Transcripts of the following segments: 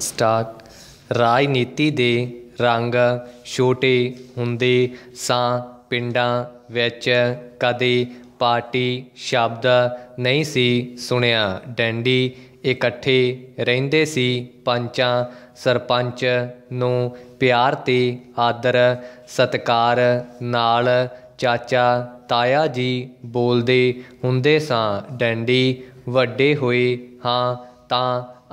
stock ਰਾਜਨੀਤੀ ਦੇ ਰੰਗ ਛੋਟੇ ਹੁੰਦੇ ਸਾਂ ਪਿੰਡਾਂ ਵਿੱਚ ਕਦੇ ਪਾਰਟੀ ਸ਼ਬਦ ਨਹੀਂ ਸੀ ਸੁਣਿਆ ਡੈਂਡੀ ਇਕੱਠੇ ਰਹਿੰਦੇ ਸੀ ਪੰਚਾਂ ਸਰਪੰਚ ਨੂੰ ਪਿਆਰ ਤੇ ਆਦਰ ਸਤਕਾਰ ਨਾਲ ਚਾਚਾ ਤਾਇਆ ਜੀ ਬੋਲਦੇ ਹੁੰਦੇ ਸਾਂ ਡੈਂਡੀ ਵੱਡੇ ਹੋਏ ਹਾਂ ਤਾਂ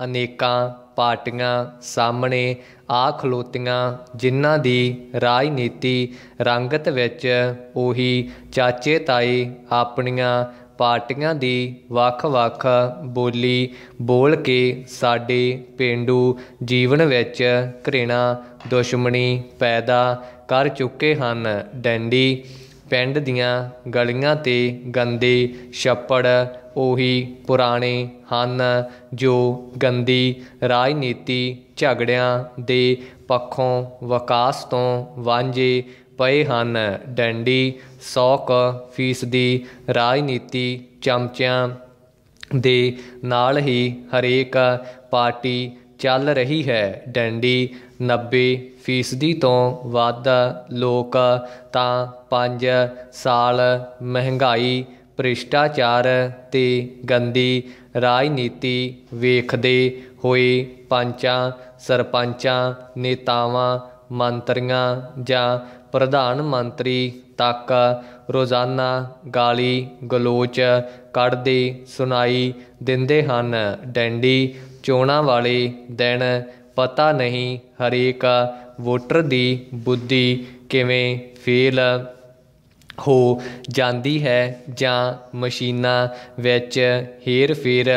ਅਨੇਕਾਂ ਪਾਰਟੀਆਂ ਸਾਹਮਣੇ ਆ ਖਲੋਤੀਆਂ ਜਿਨ੍ਹਾਂ ਦੀ ਰਾਜਨੀਤੀ ਰੰਗਤ ਵਿੱਚ ਉਹੀ ਚਾਚੇ ਤਾਏ ਆਪਣੀਆਂ ਪਾਰਟੀਆਂ ਦੀ ਵੱਖ-ਵੱਖ ਬੋਲੀ ਬੋਲ ਕੇ ਸਾਡੇ ਪਿੰਡੂ ਜੀਵਨ ਵਿੱਚ ਘ੍ਰਿਣਾ ਦੁਸ਼ਮਣੀ ਪੈਦਾ ਕਰ ਚੁੱਕੇ ਹਨ ਡੈਂਡੀ ਪਿੰਡ ਦੀਆਂ ਗਲੀਆਂ 'ਤੇ ਗੰਦੇ ਛੱਪੜ ਉਹੀ ਪੁਰਾਣੇ ਹਨ ਜੋ ਗੰਦੀ ਰਾਜਨੀਤੀ ਝਗੜਿਆਂ ਦੇ ਪੱਖੋਂ ਵਿਕਾਸ ਤੋਂ ਵਾਂਝੇ ਪਏ ਹਨ ਡੰਡੀ 100 ਫੀਸਦੀ ਰਾਜਨੀਤੀ ਚਮਚਿਆਂ ਦੇ ਨਾਲ ਹੀ ਹਰੇਕ ਪਾਰਟੀ ਚੱਲ ਰਹੀ ਹੈ ਡੈਂਡੀ 90% ਫੀਸਦੀ ਤੋਂ ਵੱਧ ਲੋਕ ਤਾਂ 5 ਸਾਲ ਮਹਿੰਗਾਈ ਭ੍ਰਿਸ਼ਟਾਚਾਰ ਤੇ ਗੰਦੀ ਰਾਜਨੀਤੀ ਵੇਖਦੇ ਹੋਏ ਪੰਚਾਂ ਸਰਪੰਚਾਂ ਨੇਤਾਵਾਂ ਮੰਤਰੀਆਂ ਜਾਂ ਪ੍ਰਧਾਨ ਮੰਤਰੀ ਤੱਕ ਰੋਜ਼ਾਨਾ ਗਾਲੀ ਗਲੋਚ ਕੱਢਦੇ ਸੁਣਾਈ ਦਿੰਦੇ ਹਨ ਡੈਂਡੀ ਚੋਣਾਂ ਵਾਲੇ ਦਿਨ ਪਤਾ ਨਹੀਂ ਹਰੇਕ ਵੋਟਰ ਦੀ ਬੁੱਧੀ ਕਿਵੇਂ ਫੇਲ ਹੋ ਜਾਂਦੀ ਹੈ ਜਾਂ ਮਸ਼ੀਨਾਂ ਵਿੱਚ ਹੇਰ ਫੇਰ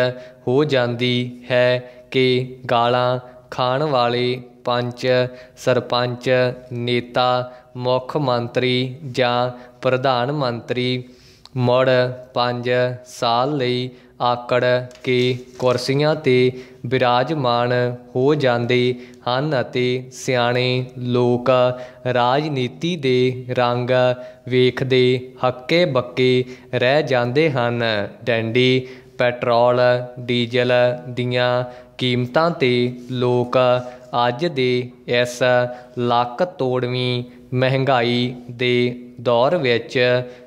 ਹੋ ਜਾਂਦੀ ਹੈ ਕਿ ਗਾਲਾਂ ਖਾਣ ਵਾਲੇ ਪੰਚ ਸਰਪੰਚ ਨੇਤਾ ਮੁੱਖ ਮੰਤਰੀ ਜਾਂ ਪ੍ਰਧਾਨ ਮੰਤਰੀ ਮੜ 5 ਸਾਲ ਲਈ ਆਕੜ ਕੇ ਕੁਰਸੀਆਂ 'ਤੇ ਬਿਰਾਜਮਾਨ ਹੋ ਜਾਂਦੇ ਹਨ ਅਤੇ ਸਿਆਣੇ ਲੋਕ ਰਾਜਨੀਤੀ ਦੇ ਰੰਗ ਵੇਖਦੇ ਹੱਕੇ ਬੱਕੇ ਰਹਿ ਜਾਂਦੇ ਹਨ ਡੈਂਡੀ ਪੈਟਰੋਲ ਡੀਜ਼ਲ ਦੀਆਂ ਕੀਮਤਾਂ ਤੇ ਲੋਕ ਅੱਜ ਦੇ ਇਸ ਲੱਕ ਤੋੜਵੀਂ ਮਹਿੰਗਾਈ ਦੇ ਦੌਰ ਵਿੱਚ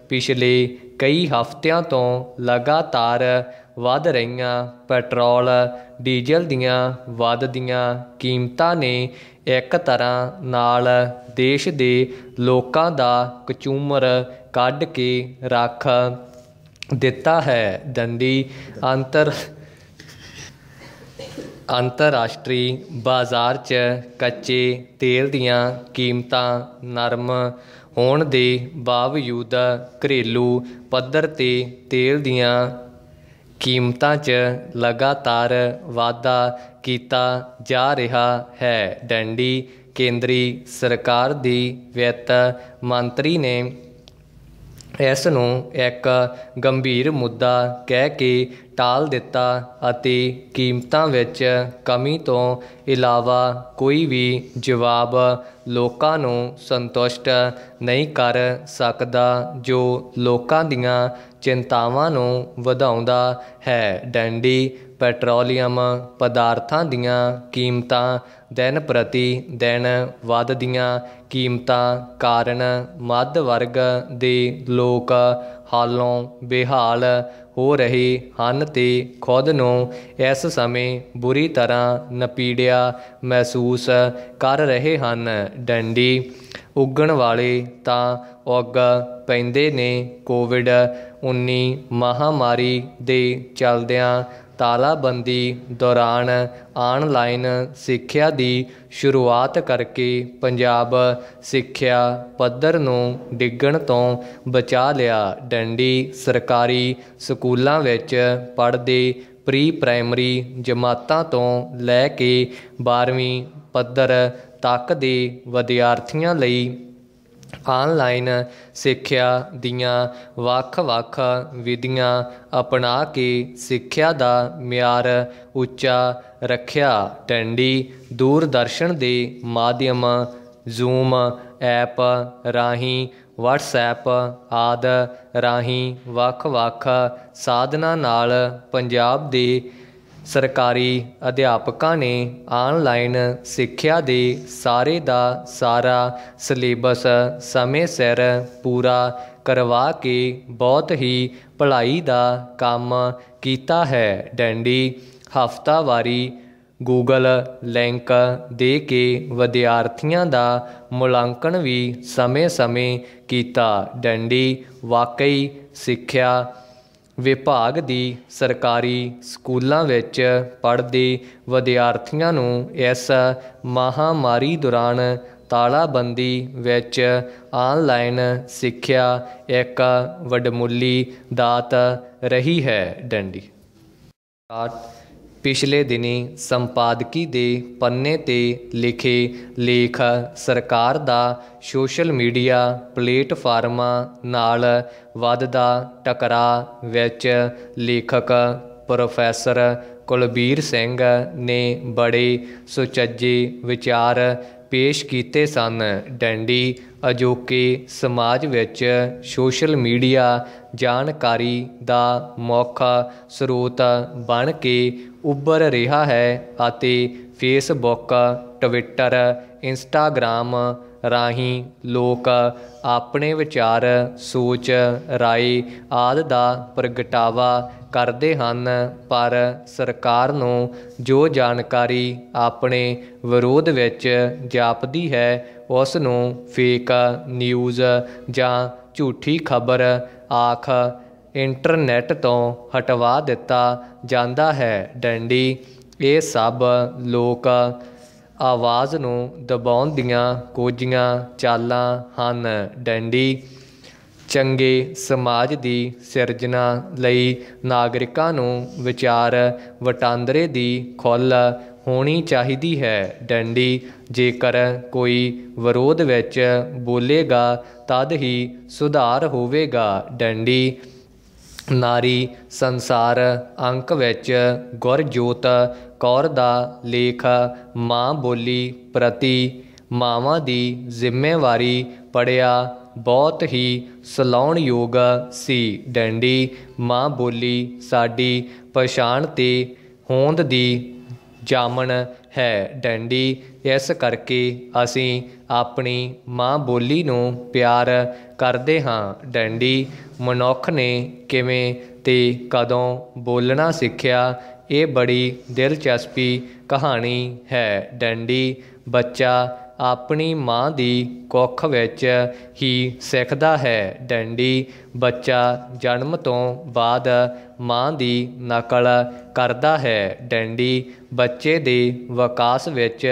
ਪਿਛਲੇ ਕਈ ਹਫ਼ਤਿਆਂ ਤੋਂ ਲਗਾਤਾਰ ਵੱਧ ਰਹੀਆਂ ਪੈਟਰੋਲ ਡੀਜ਼ਲ ਦੀਆਂ ਵੱਧਦੀਆਂ ਕੀਮਤਾਂ ਨੇ ਇੱਕ ਤਰ੍ਹਾਂ ਨਾਲ ਦੇਸ਼ ਦੇ ਲੋਕਾਂ ਦਾ ਕਚੂਮਰ ਕੱਢ ਕੇ ਰੱਖ ਦਿੱਤਾ ਹੈ ਦੰਦੀ ਅੰਤਰ ਅੰਤਰਰਾਸ਼ਟਰੀ ਬਾਜ਼ਾਰ 'ਚ ਕੱਚੇ ਤੇਲ ਦੀਆਂ ਕੀਮਤਾਂ ਨਰਮ ਹੋਣ ਦੇ ਬਾਵਜੂਦ ਘਰੇਲੂ ਪੱਧਰ ਤੇ ਤੇਲ ਦੀਆਂ ਕੀਮਤਾਂ 'ਚ ਲਗਾਤਾਰ ਵਾਧਾ ਕੀਤਾ ਜਾ ਰਿਹਾ ਹੈ ਡੰਡੀ ਕੇਂਦਰੀ ਸਰਕਾਰ ਦੀ ਵਿੱਤ ਮੰਤਰੀ ਨੇ ਇਸ ਨੂੰ ਇੱਕ ਗੰਭੀਰ ਮੁੱਦਾ ਕਹਿ ਕੇ ਟਾਲ ਦਿੱਤਾ ਅਤੇ ਕੀਮਤਾਂ ਵਿੱਚ ਕਮੀ ਤੋਂ ਇਲਾਵਾ ਕੋਈ ਵੀ ਜਵਾਬ ਲੋਕਾਂ ਨੂੰ ਸੰਤੁਸ਼ਟ ਨਹੀਂ ਕਰ ਸਕਦਾ ਜੋ ਲੋਕਾਂ ਦੀਆਂ ਚਿੰਤਾਵਾਂ ਨੂੰ ਵਧਾਉਂਦਾ ਹੈ ਡੈਂਡੀ ਪੈਟਰੋਲੀਅਮ ਪਦਾਰਥਾਂ ਦੀਆਂ ਕੀਮਤਾਂ ਦਿਨ ਪ੍ਰਤੀ ਦਿਨ ਵੱਧਦੀਆਂ ਕੀਮਤਾਂ ਕਾਰਨ ਮੱਧ ਵਰਗ ਦੇ ਲੋਕ ਹਾਲੋਂ ਬੇਹਾਲ ਹੋ ਰਹੇ ਹਨ ਤੇ ਖੁਦ ਨੂੰ ਇਸ ਸਮੇਂ ਬੁਰੀ ਤਰ੍ਹਾਂ ਨਪੀੜਿਆ ਮਹਿਸੂਸ ਕਰ ਰਹੇ ਹਨ ਡੰਡੀ ਉੱਗਣ ਵਾਲੇ ਤਾਂ ਉੱਗ ਪੈਂਦੇ ਨੇ ਕੋਵਿਡ 19 ਮਹਾਮਾਰੀ ਦੇ ਚੱਲਦਿਆਂ ਤਾਲਾਬੰਦੀ ਦੌਰਾਨ ਆਨਲਾਈਨ ਸਿੱਖਿਆ ਦੀ ਸ਼ੁਰੂਆਤ ਕਰਕੇ ਪੰਜਾਬ ਸਿੱਖਿਆ ਪੱਧਰ ਨੂੰ ਡਿੱਗਣ ਤੋਂ ਬਚਾ ਲਿਆ ਡੰਡੀ ਸਰਕਾਰੀ ਸਕੂਲਾਂ ਵਿੱਚ ਪੜ੍ਹਦੇ ਪ੍ਰੀ ਪ੍ਰਾਇਮਰੀ ਜਮਾਤਾਂ ਤੋਂ ਲੈ ਕੇ 12ਵੀਂ ਪੱਧਰ ਤੱਕ ਦੇ ਵਿਦਿਆਰਥੀਆਂ ਲਈ ਆਨਲਾਈਨ ਸਿੱਖਿਆ ਦੀਆਂ ਵੱਖ ਵੱਖ ਵਿਧੀਆਂ ਅਪਣਾ ਕੇ ਸਿੱਖਿਆ ਦਾ ਮਿਆਰ ਉੱਚਾ ਰੱਖਿਆ ਟੈਂਡੀ ਦੂਰਦਰਸ਼ਨ ਦੇ ਮਾਧਿਅਮ ਜ਼ੂਮ ਐਪ ਰਾਹੀਂ WhatsApp ਆਦਿ ਰਾਹੀਂ ਵੱਖ-ਵੱਖ ਸਾਧਨਾਂ ਨਾਲ ਪੰਜਾਬ ਦੇ ਸਰਕਾਰੀ ਅਧਿਆਪਕਾਂ ਨੇ ਆਨਲਾਈਨ ਸਿੱਖਿਆ ਦੇ ਸਾਰੇ ਦਾ ਸਾਰਾ ਸਿਲੇਬਸ ਸਮੇਂ ਸਿਰ ਪੂਰਾ ਕਰਵਾ ਕੇ ਬਹੁਤ ਹੀ ਭਲਾਈ ਦਾ ਕੰਮ ਕੀਤਾ ਹੈ ਡੈਂਡੀ ਹਫਤਾਵਾਰੀ ਗੂਗਲ ਲਿੰਕ ਦੇ ਕੇ ਵਿਦਿਆਰਥੀਆਂ ਦਾ ਮੁਲਾਂਕਣ ਵੀ ਸਮੇਂ-ਸਮੇਂ ਕੀਤਾ ਡੰਡੀ ਵਾਕਈ ਸਿੱਖਿਆ ਵਿਭਾਗ ਦੀ ਸਰਕਾਰੀ ਸਕੂਲਾਂ ਵਿੱਚ ਪੜ੍ਹਦੇ ਵਿਦਿਆਰਥੀਆਂ ਨੂੰ ਇਸ ਮਹਾਮਾਰੀ ਦੌਰਾਨ ਤਾਲਾਬੰਦੀ ਵਿੱਚ ਆਨਲਾਈਨ ਸਿੱਖਿਆ ਇੱਕ ਵੱਡਮੁੱਲੀ ਦਾਤ ਰਹੀ ਹੈ ਡੰਡੀ ਪਿਛਲੇ ਦਿਨੀ ਸੰਪਾਦਕੀ ਦੇ ਪੰਨੇ ਤੇ ਲਿਖੇ ਲੇਖ ਸਰਕਾਰ ਦਾ ਸੋਸ਼ਲ ਮੀਡੀਆ ਪਲੇਟਫਾਰਮਾਂ ਨਾਲ ਵੱਧਦਾ ਟਕਰਾ ਵਿੱਚ ਲੇਖਕ ਪ੍ਰੋਫੈਸਰ ਕੁਲਬੀਰ ਸਿੰਘ ਨੇ ਬੜੇ ਸੁਚੱਜੇ ਵਿਚਾਰ ਪੇਸ਼ ਕੀਤੇ ਸਨ ਡੈਂਡੀ ਅਜੋਕੇ ਸਮਾਜ ਵਿੱਚ ਸੋਸ਼ਲ ਮੀਡੀਆ ਜਾਣਕਾਰੀ ਦਾ ਮੁੱਖ ਸਰੋਤ ਬਣ ਕੇ ਉੱਭਰ ਰਿਹਾ ਹੈ ਅਤੇ ਫੇਸਬੁੱਕ ਟਵਿੱਟਰ ਇੰਸਟਾਗ੍ਰam ਰਾਹੀਂ ਲੋਕ ਆਪਣੇ ਵਿਚਾਰ ਸੋਚ ਰਾਏ ਆਦ ਦਾ ਪ੍ਰਗਟਾਵਾ ਕਰਦੇ ਹਨ ਪਰ ਸਰਕਾਰ ਨੂੰ ਜੋ ਜਾਣਕਾਰੀ ਆਪਣੇ ਵਿਰੋਧ ਵਿੱਚ ਜਾਪਦੀ ਹੈ ਉਸ ਨੂੰ ਫੇਕ ਨਿਊਜ਼ ਜਾਂ ਝੂਠੀ ਖਬਰ ਆਖ ਇੰਟਰਨੈਟ ਤੋਂ ਹਟਵਾ ਦਿੱਤਾ ਜਾਂਦਾ ਹੈ ਡੰਡੀ ਇਹ ਸਭ ਲੋਕ ਆਵਾਜ਼ ਨੂੰ ਦਬਾਉਣ ਦੀਆਂ ਕੋਝੀਆਂ ਚਾਲਾਂ ਹਨ ਡੰਡੀ ਚੰਗੇ ਸਮਾਜ ਦੀ ਸਿਰਜਣਾ ਲਈ ਨਾਗਰਿਕਾਂ ਨੂੰ ਵਿਚਾਰ ਵਟਾਂਦਰੇ ਦੀ ਖੁੱਲ ਹੋਣੀ ਚਾਹੀਦੀ ਹੈ ਡੰਡੀ ਜੇਕਰ ਕੋਈ ਵਿਰੋਧ ਵਿੱਚ ਬੋਲੇਗਾ ਤਦ ਹੀ ਸੁਧਾਰ ਹੋਵੇਗਾ ਡੰਡੀ ਨਾਰੀ ਸੰਸਾਰ ਅੰਕ ਵਿੱਚ ਗੁਰਜੋਤ ਕੌਰ ਦਾ ਲੇਖ ਮਾਂ ਬੋਲੀ ਪ੍ਰਤੀ ਮਾਵਾਂ ਦੀ ਜ਼ਿੰਮੇਵਾਰੀ ਪੜਿਆ ਬਹੁਤ ਹੀ ਸਲਾਉਣ ਯੋਗ ਸੀ ਡੈਂਡੀ ਮਾਂ ਬੋਲੀ ਸਾਡੀ ਪਛਾਣ ਤੇ ਹੋਂਦ ਦੀ ਜਾਮਣ ਹੈ ਡੈਂਡੀ ਇਸ ਕਰਕੇ ਅਸੀਂ ਆਪਣੀ ਮਾਂ ਬੋਲੀ ਨੂੰ ਪਿਆਰ ਕਰਦੇ ਹਾਂ ਡੈਂਡੀ ਮਨੁੱਖ ਨੇ ਕਿਵੇਂ ਤੇ ਕਦੋਂ ਬੋਲਣਾ ਸਿੱਖਿਆ ਇਹ ਬੜੀ ਦਿਲਚਸਪੀ ਕਹਾਣੀ ਹੈ ਡੈਂਡੀ ਬੱਚਾ ਆਪਣੀ ਮਾਂ ਦੀ ਕੁੱਖ ਵਿੱਚ ਹੀ ਸਿੱਖਦਾ ਹੈ ਡੰਡੀ ਬੱਚਾ ਜਨਮ ਤੋਂ ਬਾਅਦ ਮਾਂ ਦੀ ਨਕਲ ਕਰਦਾ ਹੈ ਡੰਡੀ ਬੱਚੇ ਦੇ ਵਿਕਾਸ ਵਿੱਚ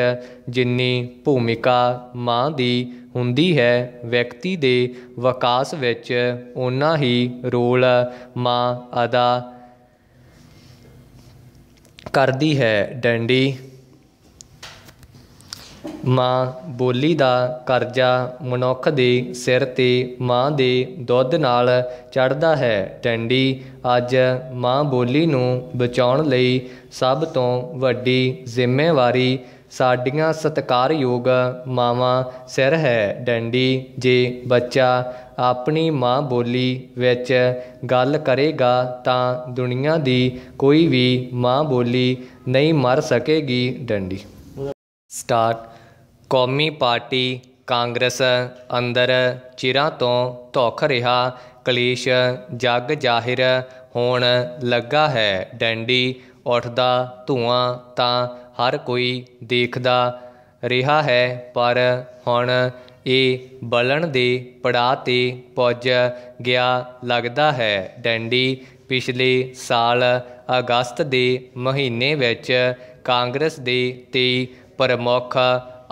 ਜਿੰਨੀ ਭੂਮਿਕਾ ਮਾਂ ਦੀ ਹੁੰਦੀ ਹੈ ਵਿਅਕਤੀ ਦੇ ਵਿਕਾਸ ਵਿੱਚ ਉਨਾ ਹੀ ਰੋਲ ਮਾਂ ਅਦਾ ਕਰਦੀ ਹੈ ਡੰਡੀ ਮਾਂ ਬੋਲੀ ਦਾ ਕਰਜ਼ਾ ਮਨੁੱਖ ਦੇ ਸਿਰ 'ਤੇ ਮਾਂ ਦੇ ਦੁੱਧ ਨਾਲ ਚੜਦਾ ਹੈ ਟੈਂਡੀ ਅੱਜ ਮਾਂ ਬੋਲੀ ਨੂੰ ਬਚਾਉਣ ਲਈ ਸਭ ਤੋਂ ਵੱਡੀ ਜ਼ਿੰਮੇਵਾਰੀ ਸਾਡੀਆਂ ਸਤਿਕਾਰਯੋਗ ਮਾਵਾਂ ਸਿਰ ਹੈ ਡੰਡੀ ਜੇ ਬੱਚਾ ਆਪਣੀ ਮਾਂ ਬੋਲੀ ਵਿੱਚ ਗੱਲ ਕਰੇਗਾ ਤਾਂ ਦੁਨੀਆ ਦੀ ਕੋਈ ਵੀ ਮਾਂ ਬੋਲੀ ਨਹੀਂ ਮਰ ਸਕੇਗੀ ਡੰਡੀ ਸਟਾਰ ਕੌਮੀ ਪਾਰਟੀ ਕਾਂਗਰਸ ਅੰਦਰ ਚਿਰਾਂ ਤੋਂ ਧੋਖ ਰਿਹਾ ਕਲੇਸ਼ ਜੱਗ ਜ਼ਾਹਿਰ ਹੋਣ ਲੱਗਾ ਹੈ ਡੈਂਡੀ ਉੱਠਦਾ ਧੂਆਂ ਤਾਂ ਹਰ ਕੋਈ ਦੇਖਦਾ ਰਿਹਾ ਹੈ ਪਰ ਹੁਣ ਇਹ ਬਲਣ ਦੇ ਪੜਾ ਤੇ ਪੁੱਜ ਗਿਆ ਲੱਗਦਾ ਹੈ ਡੈਂਡੀ ਪਿਛਲੇ ਸਾਲ ਅਗਸਤ ਦੇ ਮਹੀਨੇ ਵਿੱਚ ਕਾਂਗਰਸ ਦੇ 23 ਪ੍ਰਮੁੱਖ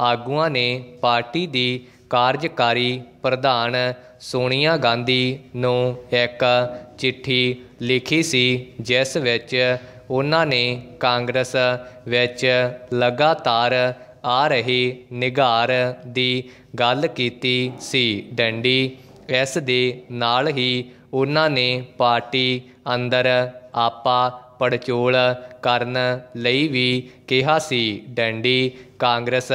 ਆਗੂਆਂ ਨੇ ਪਾਰਟੀ ਦੀ ਕਾਰਜਕਾਰੀ ਪ੍ਰਧਾਨ ਸੋਨੀਆ ਗਾਂਧੀ ਨੂੰ ਇੱਕ ਚਿੱਠੀ ਲਿਖੀ ਸੀ ਜਿਸ ਵਿੱਚ ਉਹਨਾਂ ਨੇ ਕਾਂਗਰਸ ਵਿੱਚ ਲਗਾਤਾਰ ਆ ਰਹੀ ਨਿਗਾਰ ਦੀ ਗੱਲ ਕੀਤੀ ਸੀ ਡੰਡੀ ਇਸ ਦੇ ਨਾਲ ਹੀ ਉਹਨਾਂ ਨੇ ਪਾਰਟੀ ਅੰਦਰ ਆਪਾ ਪੜਚੋਲ ਕਰਨ ਲਈ ਵੀ ਕਿਹਾ ਸੀ ਡੈਂਡੀ ਕਾਂਗਰਸ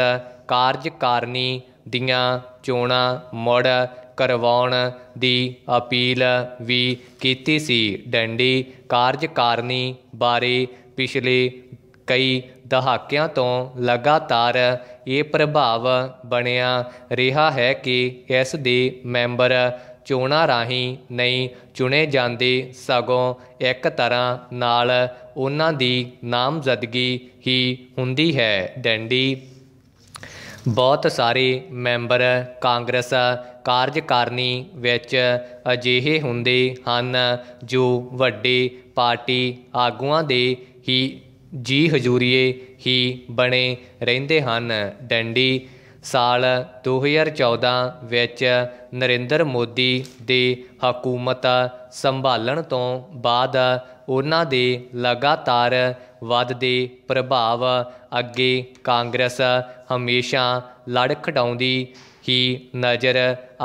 ਕਾਰਜਕਾਰਨੀ ਦੀਆਂ ਚੋਣਾਂ ਮੁੜ ਕਰਵਾਉਣ ਦੀ ਅਪੀਲ ਵੀ ਕੀਤੀ ਸੀ ਡੈਂਡੀ ਕਾਰਜਕਾਰਨੀ ਬਾਰੇ ਪਿਛਲੇ ਕਈ ਦਹਾਕਿਆਂ ਤੋਂ ਲਗਾਤਾਰ ਇਹ ਪ੍ਰਭਾਵ ਬਣਿਆ ਰਿਹਾ ਹੈ ਕਿ ਇਸ ਦੇ ਮੈਂਬਰ ਚੋਣਾ ਰਾਹੀਂ ਨਹੀਂ ਚੁਣੇ ਜਾਂਦੇ ਸਗੋਂ ਇੱਕ ਤਰ੍ਹਾਂ ਨਾਲ ਉਹਨਾਂ ਦੀ ਨਾਮਜ਼ਦਗੀ ਹੀ ਹੁੰਦੀ ਹੈ ਡੈਂਡੀ ਬਹੁਤ ਸਾਰੇ ਮੈਂਬਰ ਕਾਂਗਰਸ ਕਾਰਜਕਾਰਨੀ ਵਿੱਚ ਅਜਿਹੇ ਹੁੰਦੇ ਹਨ ਜੋ ਵੱਡੇ ਪਾਰਟੀ ਆਗੂਆਂ ਦੇ ਹੀ ਜੀ ਹਜ਼ੂਰੀਏ ਹੀ ਬਣੇ ਰਹਿੰਦੇ ਹਨ ਡੈਂਡੀ ਸਾਲ 2014 ਵਿੱਚ ਨਰਿੰਦਰ ਮੋਦੀ ਦੇ ਹਕੂਮਤ ਸੰਭਾਲਣ ਤੋਂ ਬਾਅਦ ਉਹਨਾਂ ਦੇ ਲਗਾਤਾਰ ਵੱਧਦੇ ਪ੍ਰਭਾਵ ਅੱਗੇ ਕਾਂਗਰਸ ਹਮੇਸ਼ਾ ਲੜ ਖਡਾਉਂਦੀ ਹੀ ਨਜ਼ਰ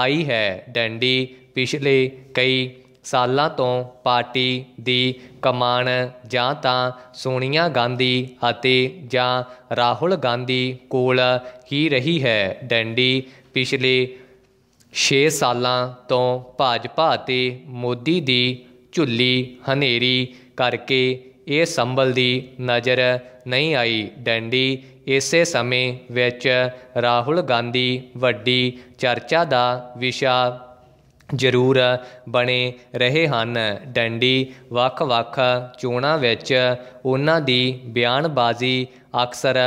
ਆਈ ਹੈ ਡੰਡੀ ਪਿਛਲੇ ਕਈ ਸਾਲਾਂ ਤੋਂ ਪਾਰਟੀ ਦੀ ਕਮਾਨ ਜਾਂ ਤਾਂ ਸੋਨੀਆ ਗਾਂਧੀ ਅਤੇ ਜਾਂ ਰਾਹੁਲ ਗਾਂਧੀ ਕੋਲ ਹੀ ਰਹੀ ਹੈ ਡੈਂਡੀ ਪਿਛਲੇ 6 ਸਾਲਾਂ ਤੋਂ ਭਾਜਪਾ ਅਤੇ ਮੋਦੀ ਦੀ ਝੁੱਲੀ ਹਨੇਰੀ ਕਰਕੇ ਇਹ ਸੰਭਲ ਦੀ ਨਜ਼ਰ ਨਹੀਂ ਆਈ ਡੈਂਡੀ ਇਸੇ ਸਮੇਂ ਵਿੱਚ ਰਾਹੁਲ ਗਾਂਧੀ ਵੱਡੀ ਚਰਚਾ ਦਾ ਵਿਸ਼ਾ ਜ਼ਰੂਰ ਬਣੇ ਰਹੇ ਹਨ ਡੰਡੀ ਵੱਖ-ਵੱਖ ਚੋਣਾਂ ਵਿੱਚ ਉਹਨਾਂ ਦੀ ਬਿਆਨਬਾਜ਼ੀ ਅਕਸਰ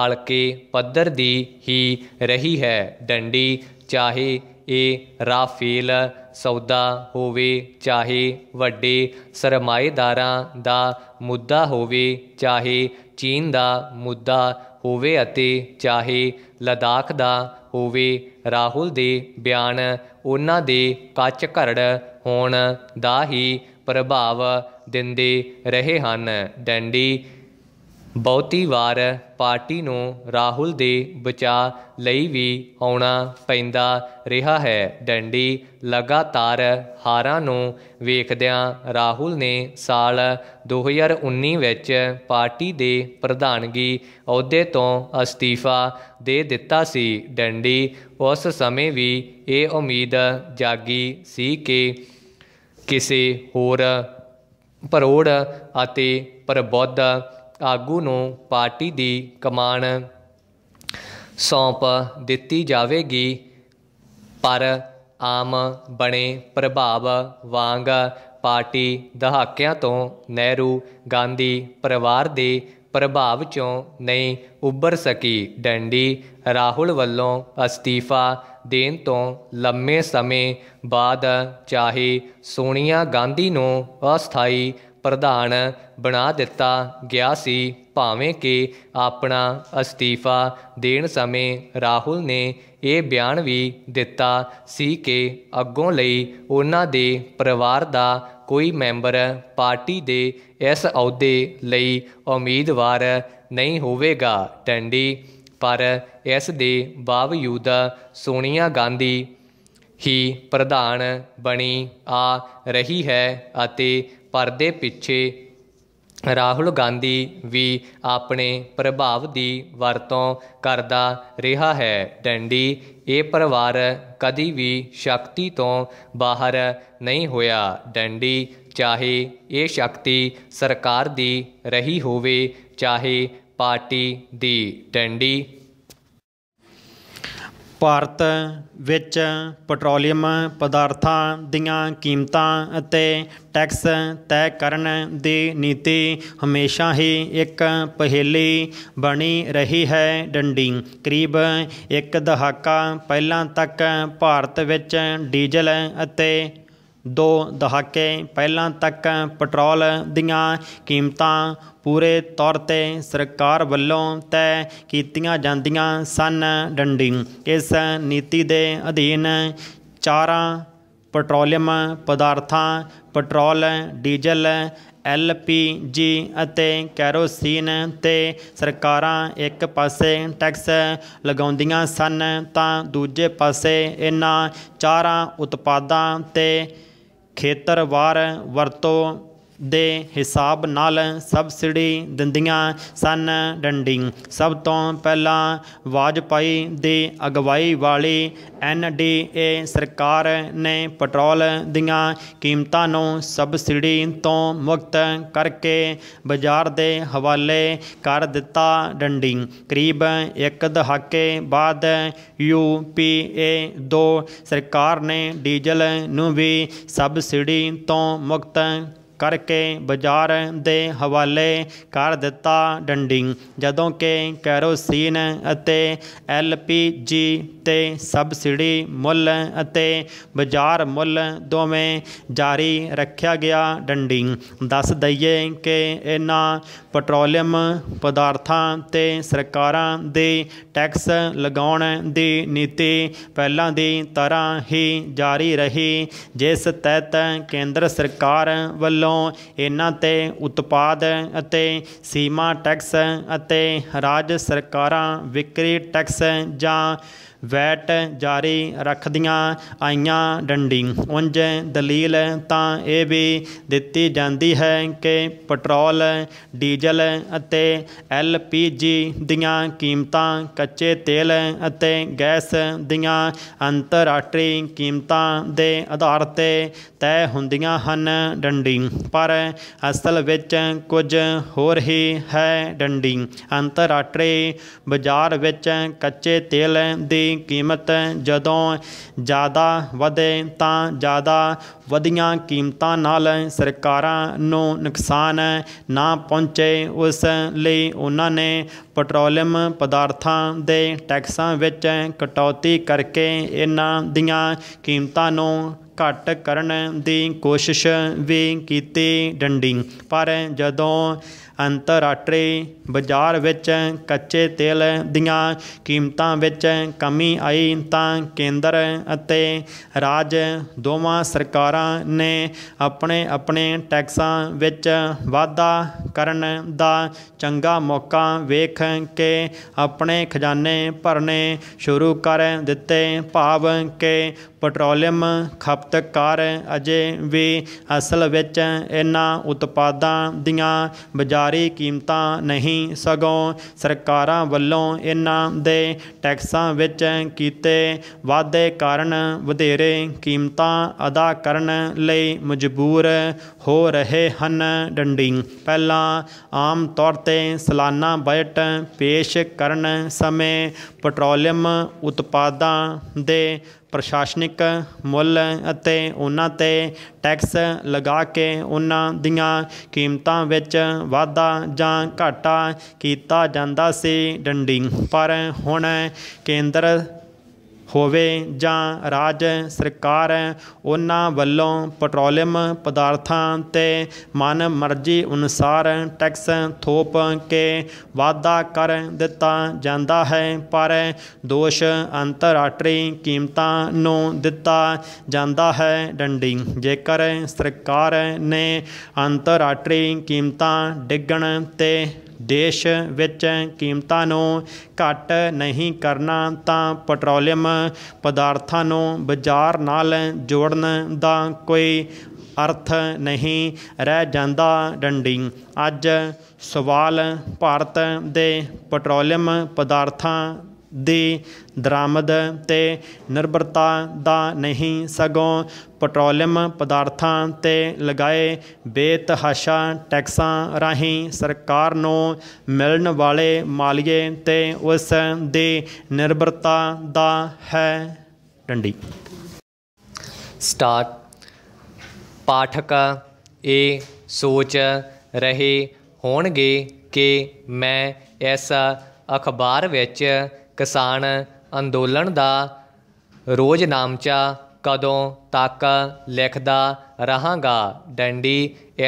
ਹਲਕੇ ਪੱਧਰ ਦੀ ਹੀ ਰਹੀ ਹੈ ਡੰਡੀ ਚਾਹੇ ਇਹ ਰਾਫੇਲ ਸੌਦਾ ਹੋਵੇ ਚਾਹੇ ਵੱਡੇ ਸਰਮਾਏਦਾਰਾਂ ਦਾ ਮੁੱਦਾ ਹੋਵੇ ਚਾਹੇ ਚੀਨ ਦਾ ਮੁੱਦਾ ਹੋਵੇ ਅਤੇ ਚਾਹੇ ਲਦਾਖ ਦਾ ਹੋਵੇ ਰਾਹੁਲ ਦੇ ਬਿਆਨ ਉਹਨਾਂ ਦੇ ਕੱਚ ਘਰੜ ਹੋਣ ਦਾ ਹੀ ਪ੍ਰਭਾਵ ਦਿੰਦੇ ਰਹੇ ਹਨ ਡੈਂਡੀ ਬਹੁਤੀ ਵਾਰ ਪਾਰਟੀ ਨੂੰ ਰਾਹੁਲ ਦੇ ਬਚਾਅ ਲਈ ਵੀ ਆਉਣਾ ਪੈਂਦਾ ਰਿਹਾ ਹੈ ਡੰਡੀ ਲਗਾਤਾਰ ਹਾਰਾਂ ਨੂੰ ਵੇਖਦਿਆਂ ਰਾਹੁਲ ਨੇ ਸਾਲ 2019 ਵਿੱਚ ਪਾਰਟੀ ਦੇ ਪ੍ਰਧਾਨਗੀ ਅਹੁਦੇ ਤੋਂ ਅਸਤੀਫਾ ਦੇ ਦਿੱਤਾ ਸੀ ਡੰਡੀ ਉਸ ਸਮੇਂ ਵੀ ਇਹ ਉਮੀਦ ਜਾਗੀ ਸੀ ਕਿ ਕਿਸੇ ਹੋਰ ਪਰੋੜ ਅਤੇ ਪਰਬੋਧਾ ਆਗੂ ਨੂੰ ਪਾਰਟੀ ਦੀ ਕਮਾਨ ਸੌਂਪ ਦਿੱਤੀ ਜਾਵੇਗੀ ਪਰ ਆਮ ਬਣੇ ਪ੍ਰਭਾਵ ਵਾਂਗ ਪਾਰਟੀ ਦਹਾਕਿਆਂ ਤੋਂ ਨਹਿਰੂ ਗਾਂਧੀ ਪਰਿਵਾਰ ਦੇ ਪ੍ਰਭਾਵ ਚੋਂ ਨਹੀਂ ਉੱਭਰ ਸਕੀ ਡੰਡੀ ਰਾਹੁਲ ਵੱਲੋਂ ਅਸਤੀਫਾ ਦੇਣ ਤੋਂ ਲੰਮੇ ਸਮੇਂ ਬਾਅਦ ਚਾਹੇ ਸੋਨੀਆ ਗਾਂਧੀ ਨੂੰ ਅਸਥਾਈ ਪ੍ਰਧਾਨ ਬਣਾ ਦਿੱਤਾ ਗਿਆ ਸੀ ਭਾਵੇਂ ਕਿ ਆਪਣਾ ਅਸਤੀਫਾ ਦੇਣ ਸਮੇਂ ਰਾਹੁਲ ਨੇ ਇਹ ਬਿਆਨ ਵੀ ਦਿੱਤਾ ਸੀ ਕਿ ਅੱਗੋਂ ਲਈ ਉਹਨਾਂ ਦੇ ਪਰਿਵਾਰ ਦਾ ਕੋਈ ਮੈਂਬਰ ਪਾਰਟੀ ਦੇ ਇਸ ਅਹੁਦੇ ਲਈ ਉਮੀਦਵਾਰ ਨਹੀਂ ਹੋਵੇਗਾ ਟੰਡੀ ਪਰ ਇਸ ਦੇ ਬਾਵਜੂਦ ਸੋਨੀਆ ਗਾਂਧੀ ਹੀ ਪ੍ਰਧਾਨ ਬਣੀ ਆ ਰਹੀ ਹੈ ਅਤੇ ਪਰਦੇ ਪਿੱਛੇ ਰਾਹੁਲ ਗਾਂਧੀ ਵੀ ਆਪਣੇ ਪ੍ਰਭਾਵ ਦੀ ਵਰਤੋਂ ਕਰਦਾ ਰਿਹਾ ਹੈ ਡੰਡੀ ਇਹ ਪਰਿਵਾਰ ਕਦੀ ਵੀ ਸ਼ਕਤੀ ਤੋਂ ਬਾਹਰ ਨਹੀਂ ਹੋਇਆ ਡੰਡੀ ਚਾਹੇ ਇਹ ਸ਼ਕਤੀ ਸਰਕਾਰ ਦੀ ਰਹੀ ਹੋਵੇ ਚਾਹੇ ਪਾਰਟੀ ਦੀ ਡੰਡੀ ਭਾਰਤ ਵਿੱਚ ਪੈਟਰੋਲੀਅਮ ਪਦਾਰਥਾਂ ਦੀਆਂ ਕੀਮਤਾਂ ਅਤੇ ਟੈਕਸ ਤੈਅ ਕਰਨ ਦੀ ਨੀਤੀ ਹਮੇਸ਼ਾ ਹੀ ਇੱਕ ਪਹੇਲੀ ਬਣੀ ਰਹੀ ਹੈ ਡੰਡੀ ਕਰੀਬ ਇੱਕ ਦਹਾਕਾ ਪਹਿਲਾਂ ਤੱਕ ਭਾਰਤ ਵਿੱਚ ਡੀਜ਼ਲ ਅਤੇ ਦੋ ਦਹਾਕੇ ਪਹਿਲਾਂ ਤੱਕ ਪੈਟਰੋਲ ਦੀਆਂ ਕੀਮਤਾਂ ਪੂਰੇ ਤੌਰ ਤੇ ਸਰਕਾਰ ਵੱਲੋਂ ਤੈਅ ਕੀਤੀਆਂ ਜਾਂਦੀਆਂ ਸਨ ਡੰਡੀ ਇਸ ਨੀਤੀ ਦੇ ਅਧੀਨ ਚਾਰਾਂ ਪੈਟਰੋਲੀਅਮ ਪਦਾਰਥਾਂ ਪੈਟਰੋਲ ਡੀਜ਼ਲ ਐਲਪੀਜੀ ਅਤੇ ਕੈਰੋਸੀਨ ਤੇ ਸਰਕਾਰਾਂ ਇੱਕ ਪਾਸੇ ਟੈਕਸ ਲਗਾਉਂਦੀਆਂ ਸਨ ਤਾਂ ਦੂਜੇ ਪਾਸੇ ਇਹਨਾਂ ਚਾਰਾਂ ਉਤਪਾਦਾਂ ਤੇ ਖੇਤਰ ਵਾਰ ਵਰਤੋਂ ਦੇ ਹਿਸਾਬ ਨਾਲ ਸਬਸਿਡੀ ਦਿੰਦੀਆਂ ਸਨ ਡੰਡਿੰਗ ਸਭ ਤੋਂ ਪਹਿਲਾਂ ਵਾਜਪਾਈ ਦੇ ਅਗਵਾਈ ਵਾਲੀ ਐਨ ਡੀ ਏ ਸਰਕਾਰ ਨੇ ਪੈਟਰੋਲ ਦੀਆਂ ਕੀਮਤਾਂ ਨੂੰ ਸਬਸਿਡੀ ਤੋਂ ਮੁਕਤ ਕਰਕੇ ਬਾਜ਼ਾਰ ਦੇ ਹਵਾਲੇ ਕਰ ਦਿੱਤਾ ਡੰਡਿੰਗ ਕਰੀਬ ਇੱਕ ਦਹਾਕੇ ਬਾਅਦ ਯੂ ਪੀ ਏ 2 ਸਰਕਾਰ ਨੇ ਡੀਜ਼ਲ ਨੂੰ ਵੀ ਸਬਸਿਡੀ ਤੋਂ ਮੁਕਤ ਕਰਕੇ ਬਾਜ਼ਾਰ ਦੇ ਹਵਾਲੇ ਕਰ ਦਿੱਤਾ ਡੰਡਿੰਗ ਜਦੋਂ ਕਿ ਕੈਰੋਸੀਨ ਅਤੇ ਐਲਪੀਜੀ ਤੇ ਸਬਸਿਡੀ ਮੁੱਲ ਅਤੇ ਬਾਜ਼ਾਰ ਮੁੱਲ ਦੋਵੇਂ ਜਾਰੀ ਰੱਖਿਆ ਗਿਆ ਡੰਡਿੰਗ ਦੱਸ ਦਈਏ ਕਿ ਇਹਨਾਂ ਪੈਟਰੋਲੀਅਮ ਪਦਾਰਥਾਂ ਤੇ ਸਰਕਾਰਾਂ ਦੇ ਟੈਕਸ ਲਗਾਉਣ ਦੀ ਨੀਤੀ ਪਹਿਲਾਂ ਦੀ ਤਰ੍ਹਾਂ ਹੀ ਜਾਰੀ ਰਹੀ ਜਿਸ ਤਹਿਤ ਕੇਂਦਰ ਸਰਕਾਰ ਵੱਲੋਂ ਵੱਲੋਂ ਇਹਨਾਂ ਤੇ ਉਤਪਾਦ ਅਤੇ ਸੀਮਾ ਟੈਕਸ ਅਤੇ ਰਾਜ ਸਰਕਾਰਾਂ ਵਿਕਰੀ ਟੈਕਸ ਜਾਂ ਵੈਟ ਜਾਰੀ ਰੱਖਦੀਆਂ ਆਈਆਂ ਡੰਡੀ ਉੰਜ ਦਲੀਲ ਤਾਂ ਇਹ ਵੀ ਦਿੱਤੀ ਜਾਂਦੀ ਹੈ ਕਿ ਪੈਟਰੋਲ ਡੀਜ਼ਲ ਅਤੇ ਐਲ ਪੀ ਜੀ ਦੀਆਂ ਕੀਮਤਾਂ ਕੱਚੇ ਤੇਲ ਅਤੇ ਗੈਸ ਦੀਆਂ ਅੰਤਰਰਾਸ਼ਟਰੀ ਕੀਮਤਾਂ ਦੇ ਆਧਾਰ ਤੇ ਤੈਅ ਹੁੰਦੀਆਂ ਹਨ ਡੰਡੀ ਪਰ ਅਸਲ ਵਿੱਚ ਕੁਝ ਹੋਰ ਹੀ ਹੈ ਡੰਡੀ ਅੰਤਰਰਾਸ਼ਟਰੀ ਬਾਜ਼ਾਰ ਵਿੱਚ ਕੱਚੇ ਤੇਲ ਦੀ ਦੀ ਕੀਮਤ ਜਦੋਂ ਜ਼ਿਆਦਾ ਵਧੇ ਤਾਂ ਜ਼ਿਆਦਾ ਵਧੀਆਂ ਕੀਮਤਾਂ ਨਾਲ ਸਰਕਾਰਾਂ ਨੂੰ ਨੁਕਸਾਨ ਨਾ ਪਹੁੰਚੇ ਉਸ ਲਈ ਉਹਨਾਂ ਨੇ ਪੈਟਰੋਲੀਅਮ ਪਦਾਰਥਾਂ ਦੇ ਟੈਕਸਾਂ ਵਿੱਚ ਕਟੌਤੀ ਕਰਕੇ ਇਹਨਾਂ ਦੀਆਂ ਕੀਮਤਾਂ ਨੂੰ ਘਟ ਕਰਨ ਦੀ ਕੋਸ਼ਿਸ਼ ਵੀ ਕੀਤੀ ਡੰਡੀ ਪਰ ਜਦੋਂ ਅੰਤਰਰਾਸ਼ਟਰੀ ਬਾਜ਼ਾਰ ਵਿੱਚ ਕੱਚੇ ਤੇਲ ਦੀਆਂ ਕੀਮਤਾਂ ਵਿੱਚ ਕਮੀ ਆਈ ਤਾਂ ਕੇਂਦਰ ਅਤੇ ਰਾਜ ਦੋਵਾਂ ਸਰਕਾਰਾਂ ਨੇ ਆਪਣੇ ਆਪਣੇ ਟੈਕਸਾਂ ਵਿੱਚ ਵਾਧਾ ਕਰਨ ਦਾ ਚੰਗਾ ਮੌਕਾ ਵੇਖ ਕੇ ਆਪਣੇ ਖਜ਼ਾਨੇ ਭਰਨੇ ਸ਼ੁਰੂ ਕਰ ਦਿੱਤੇ ਭਾਵ ਕਿ ਪੈਟਰੋਲੀਅਮ ਖਪਤਕਾਰ ਅਜੇ ਵੀ ਅਸਲ ਵਿੱਚ ਇਹਨਾਂ ਉਤਪਾਦਾਂ ਦੀਆਂ ਬਾਜ਼ਾਰੀ ਕੀਮਤਾਂ ਨਹੀਂ ਸਗੋਂ ਸਰਕਾਰਾਂ ਵੱਲੋਂ ਇਹਨਾਂ ਦੇ ਟੈਕਸਾਂ ਵਿੱਚ ਕੀਤੇ ਵਾਧੇ ਕਾਰਨ ਵਧੇਰੇ ਕੀਮਤਾਂ ਅਦਾ ਕਰਨ ਲਈ ਮਜਬੂਰ ਹੋ ਰਹੇ ਹਨ ਡੰਡੀ ਪਹਿਲਾਂ ਆਮ ਤੌਰ ਤੇ ਸਾਲਾਨਾ ਬਜਟ ਪੇਸ਼ ਕਰਨ ਸਮੇਂ ਪੈਟਰੋਲੀਅਮ ਉਤਪਾਦਾਂ ਦੇ ਪ੍ਰਸ਼ਾਸਨਿਕ ਮੁੱਲ ਅਤੇ ਉਹਨਾਂ 'ਤੇ ਟੈਕਸ ਲਗਾ ਕੇ ਉਹਨਾਂ ਦੀਆਂ ਕੀਮਤਾਂ ਵਿੱਚ ਵਾਧਾ ਜਾਂ ਘਾਟਾ ਕੀਤਾ ਜਾਂਦਾ ਸੀ ਡੰਡੀ ਪਰ ਹੁਣ ਕੇਂਦਰ ਹੋਵੇ ਜਾਂ ਰਾਜ ਸਰਕਾਰ ਉਹਨਾਂ ਵੱਲੋਂ ਪੈਟਰੋਲੀਅਮ ਪਦਾਰਥਾਂ ਤੇ ਮਨ ਮਰਜ਼ੀ ਅਨੁਸਾਰ ਟੈਕਸ ਥੋਪ ਕੇ ਵਾਅਦਾ ਕਰ ਦਿੱਤਾ ਜਾਂਦਾ ਹੈ ਪਰ ਦੋਸ਼ ਅੰਤਰਰਾਸ਼ਟਰੀ ਕੀਮਤਾਂ ਨੂੰ ਦਿੱਤਾ ਜਾਂਦਾ ਹੈ ਡੰਡੀ ਜੇਕਰ ਸਰਕਾਰ ਨੇ ਅੰਤਰਰਾਸ਼ਟਰੀ ਕੀਮਤਾਂ ਡਿੱਗਣ ਤੇ ਦੇਸ਼ ਵਿੱਚ ਕੀਮਤਾਂ ਨੂੰ ਘੱਟ ਨਹੀਂ ਕਰਨਾ ਤਾਂ ਪੈਟਰੋਲੀਅਮ ਪਦਾਰਥਾਂ ਨੂੰ ਬਾਜ਼ਾਰ ਨਾਲ ਜੋੜਨ ਦਾ ਕੋਈ ਅਰਥ ਨਹੀਂ ਰਹਿ ਜਾਂਦਾ ਡੰਡੀ ਅੱਜ ਸਵਾਲ ਭਾਰਤ ਦੇ ਪੈਟਰੋਲੀਅਮ ਪਦਾਰਥਾਂ ਦੀ ਦਰਾਮਦ ਤੇ ਨਿਰਭਰਤਾ ਦਾ ਨਹੀਂ ਸਗੋਂ ਪੈਟਰੋਲੀਅਮ ਪਦਾਰਥਾਂ ਤੇ ਲਗਾਏ ਬੇਤਹਾਸ਼ਾ ਟੈਕਸਾਂ ਰਾਹੀਂ ਸਰਕਾਰ ਨੂੰ ਮਿਲਣ ਵਾਲੇ ਮਾਲੀਏ ਤੇ ਉਸ ਦੀ ਨਿਰਭਰਤਾ ਦਾ ਹੈ ਡੰਡੀ ਸਟਾਰਟ ਪਾਠਕ ਇਹ ਸੋਚ ਰਹੇ ਹੋਣਗੇ ਕਿ ਮੈਂ ਐਸਾ ਅਖਬਾਰ ਵਿੱਚ ਕਿਸਾਨ ਅੰਦੋਲਨ ਦਾ ਰੋਜ਼ ਨਾਮਚਾ ਕਦੋਂ ਤੱਕ ਲਿਖਦਾ ਰਹਾਂਗਾ ਡੰਡੀ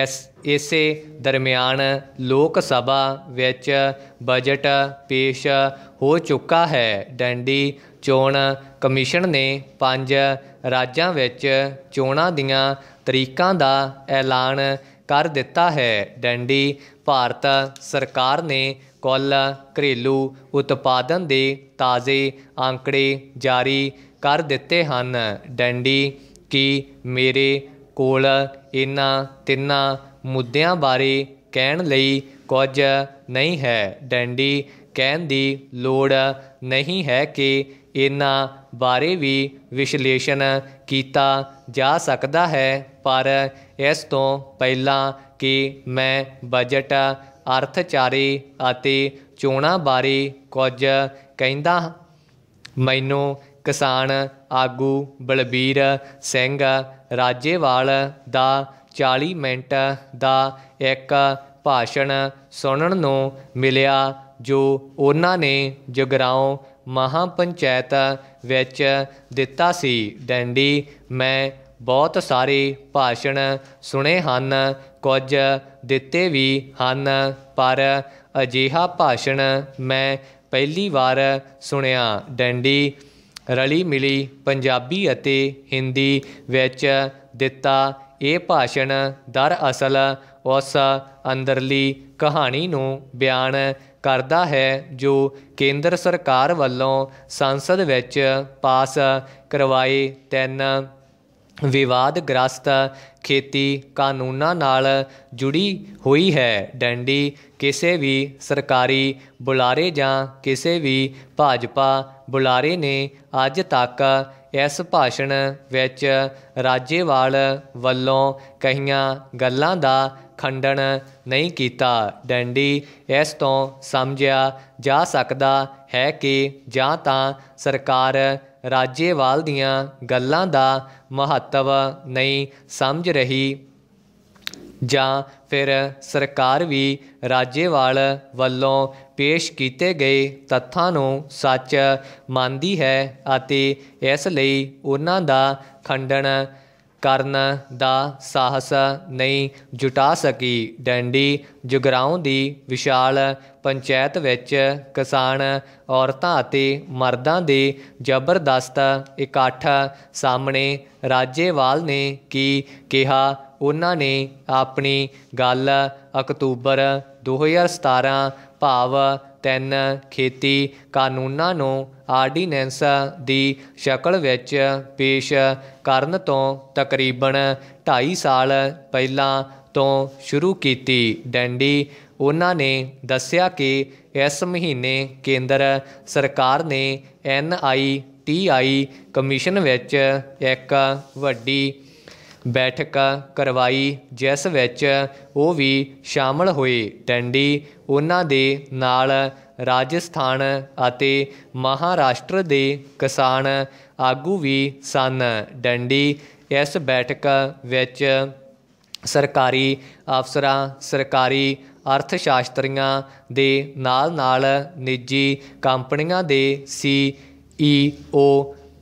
ਇਸ ਇਸੇ ਦਰਮਿਆਨ ਲੋਕ ਸਭਾ ਵਿੱਚ ਬਜਟ ਪੇਸ਼ ਹੋ ਚੁੱਕਾ ਹੈ ਡੰਡੀ ਚੋਣ ਕਮਿਸ਼ਨ ਨੇ ਪੰਜ ਰਾਜਾਂ ਵਿੱਚ ਚੋਣਾਂ ਦੀਆਂ ਤਰੀਕਾਂ ਦਾ ਐਲਾਨ ਕਰ ਦਿੱਤਾ ਹੈ ਡੈਂਡੀ ਭਾਰਤ ਸਰਕਾਰ ਨੇ ਕੁੱਲ ਘਰੇਲੂ ਉਤਪਾਦਨ ਦੇ ਤਾਜ਼ੇ ਅੰਕੜੇ ਜਾਰੀ ਕਰ ਦਿੱਤੇ ਹਨ ਡੈਂਡੀ ਕੀ ਮੇਰੇ ਕੋਲ ਇਹਨਾਂ ਤਿੰਨਾਂ ਮੁੱਦਿਆਂ ਬਾਰੇ ਕਹਿਣ ਲਈ ਕੁਝ ਨਹੀਂ ਹੈ ਡੈਂਡੀ ਕਹਿਣ ਦੀ ਲੋੜ ਨਹੀਂ ਹੈ ਕਿ ਇਹਨਾਂ ਬਾਰੇ ਵੀ ਵਿਸ਼ਲੇਸ਼ਣ ਕੀਤਾ ਜਾ ਸਕਦਾ ਹੈ ਪਰ ਇਸ ਤੋਂ ਪਹਿਲਾਂ ਕਿ ਮੈਂ ਬਜਟ ਅਰਥਚਾਰੇ ਅਤੇ ਚੋਣਾਂ ਬਾਰੇ ਕੁਝ ਕਹਿੰਦਾ ਮੈਨੂੰ ਕਿਸਾਨ ਆਗੂ ਬਲਬੀਰ ਸਿੰਘ ਰਾਜੇਵਾਲ ਦਾ 40 ਮਿੰਟ ਦਾ ਇੱਕ ਭਾਸ਼ਣ ਸੁਣਨ ਨੂੰ ਮਿਲਿਆ ਜੋ ਉਹਨਾਂ ਨੇ ਜਗਰਾਉਂ ਮਹਾਪੰਚਾਇਤ ਵਿੱਚ ਦਿੱਤਾ ਸੀ ਡੈਂਡੀ ਮੈਂ ਬਹੁਤ ਸਾਰੇ ਭਾਸ਼ਣ ਸੁਣੇ ਹਨ ਕੁਝ ਦਿੱਤੇ ਵੀ ਹਨ ਪਰ ਅਜਿਹਾ ਭਾਸ਼ਣ ਮੈਂ ਪਹਿਲੀ ਵਾਰ ਸੁਣਿਆ ਡੈਂਡੀ ਰਲੀ ਮਿਲੀ ਪੰਜਾਬੀ ਅਤੇ ਹਿੰਦੀ ਵਿੱਚ ਦਿੱਤਾ ਇਹ ਭਾਸ਼ਣ ਦਰ ਅਸਲ ਉਸ ਅੰਦਰਲੀ ਕਹਾਣੀ ਨੂੰ ਬਿਆਨ ਕਰਦਾ ਹੈ ਜੋ ਕੇਂਦਰ ਸਰਕਾਰ ਵੱਲੋਂ ਸੰਸਦ ਵਿੱਚ ਪਾਸ ਕਰਵਾਏ ਤਿੰਨ ਵਿਵਾਦਗ੍ਰਸਤ ਖੇਤੀ ਕਾਨੂੰਨਾਂ ਨਾਲ ਜੁੜੀ ਹੋਈ ਹੈ ਡੰਡੀ ਕਿਸੇ ਵੀ ਸਰਕਾਰੀ ਬੁਲਾਰੇ ਜਾਂ ਕਿਸੇ ਵੀ ਭਾਜਪਾ ਬੁਲਾਰੇ ਨੇ ਅੱਜ ਤੱਕ ਇਸ ਭਾਸ਼ਣ ਵਿੱਚ ਰਾਜੇਵਾਲ ਵੱਲੋਂ ਕਹੀਆਂ ਗੱਲਾਂ ਦਾ ਖੰਡਨ ਨਹੀਂ ਕੀਤਾ ਡੈਂਡੀ ਇਸ ਤੋਂ ਸਮਝਿਆ ਜਾ ਸਕਦਾ ਹੈ ਕਿ ਜਾਂ ਤਾਂ ਸਰਕਾਰ ਰਾਜੇਵਾਲ ਦੀਆਂ ਗੱਲਾਂ ਦਾ ਮਹੱਤਵ ਨਹੀਂ ਸਮਝ ਰਹੀ ਜਾਂ ਫਿਰ ਸਰਕਾਰ ਵੀ ਰਾਜੇਵਾਲ ਵੱਲੋਂ ਪੇਸ਼ ਕੀਤੇ ਗਏ ਤੱਥਾਂ ਨੂੰ ਸੱਚ ਮੰਨਦੀ ਹੈ ਅਤੇ ਇਸ ਲਈ ਉਹਨਾਂ ਦਾ ਖੰਡਨ ਕਰਨ ਦਾ ਸਾਹਸ ਨਹੀਂ ਜੁਟਾ ਸਕੀ ਡੈਂਡੀ ਜੁਗਰਾਉਂ ਦੀ ਵਿਸ਼ਾਲ ਪੰਚਾਇਤ ਵਿੱਚ ਕਿਸਾਨ ਔਰਤਾਂ ਅਤੇ ਮਰਦਾਂ ਦੇ ਜ਼ਬਰਦਸਤ ਇਕੱਠ ਸਾਹਮਣੇ ਰਾਜੇਵਾਲ ਨੇ ਕੀ ਕਿਹਾ ਉਹਨਾਂ ਨੇ ਆਪਣੀ ਗੱਲ ਅਕਤੂਬਰ 2017 ਭਾਵ ਤਿੰਨ ਖੇਤੀ ਕਾਨੂੰਨਾਂ ਨੂੰ ਆਰਡੀਨੈਂਸ ਦੀ ਸ਼ਕਲ ਵਿੱਚ ਪੇਸ਼ ਕਰਨ ਤੋਂ ਤਕਰੀਬਨ 2.5 ਸਾਲ ਪਹਿਲਾਂ ਤੋਂ ਸ਼ੁਰੂ ਕੀਤੀ ਡੈਂਡੀ ਉਹਨਾਂ ਨੇ ਦੱਸਿਆ ਕਿ ਇਸ ਮਹੀਨੇ ਕੇਂਦਰ ਸਰਕਾਰ ਨੇ ਐਨ ਆਈ ਟੀ ਆਈ ਕਮਿਸ਼ਨ ਵਿੱਚ ਇੱਕ ਵੱਡੀ ਬੈਠਕ ਕਰਵਾਈ ਜਿਸ ਵਿੱਚ ਉਹ ਵੀ ਸ਼ਾਮਲ ਹੋਏ ਡੈਂਡੀ ਉਹਨਾਂ ਦੇ ਨਾਲ ਰਾਜਸਥਾਨ ਅਤੇ ਮਹਾਰਾਸ਼ਟਰ ਦੇ ਕਿਸਾਨ ਆਗੂ ਵੀ ਸਨ ਡੰਡੀ ਇਸ ਬੈਠਕ ਵਿੱਚ ਸਰਕਾਰੀ ਅਫਸਰਾਂ ਸਰਕਾਰੀ ਅਰਥ ਸ਼ਾਸਤਰੀਆਂ ਦੇ ਨਾਲ-ਨਾਲ ਨਿੱਜੀ ਕੰਪਨੀਆਂ ਦੇ ਸੀਈਓ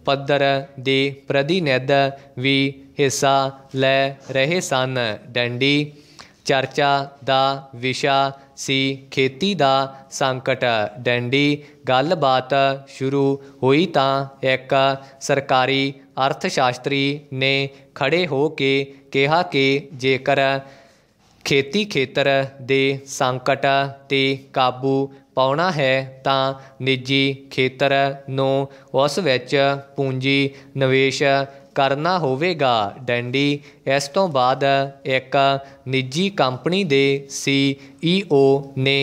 ਪੱਧਰ ਦੇ ਪ੍ਰਤੀਨਿਧ ਵੀ ਹਿੱਸਾ ਲੈ ਰਹੇ ਸਨ ਡੰਡੀ ਚਰਚਾ ਦਾ ਵਿਸ਼ਾ ਸੀ ਖੇਤੀ ਦਾ ਸੰਕਟ ਡੈਂਡੀ ਗੱਲਬਾਤ ਸ਼ੁਰੂ ਹੋਈ ਤਾਂ ਇੱਕ ਸਰਕਾਰੀ ਅਰਥ ਸ਼ਾਸਤਰੀ ਨੇ ਖੜੇ ਹੋ ਕੇ ਕਿਹਾ ਕਿ ਜੇਕਰ ਖੇਤੀ ਖੇਤਰ ਦੇ ਸੰਕਟ ਤੇ ਕਾਬੂ ਪਾਉਣਾ ਹੈ ਤਾਂ ਨਿੱਜੀ ਖੇਤਰ ਨੂੰ ਉਸ ਵਿੱਚ ਪੂੰਜੀ ਨਿਵੇਸ਼ ਕਰਨਾ ਹੋਵੇਗਾ ਡੈਂਡੀ ਇਸ ਤੋਂ ਬਾਅਦ ਇੱਕ ਨਿੱਜੀ ਕੰਪਨੀ ਦੇ ਸੀਈਓ ਨੇ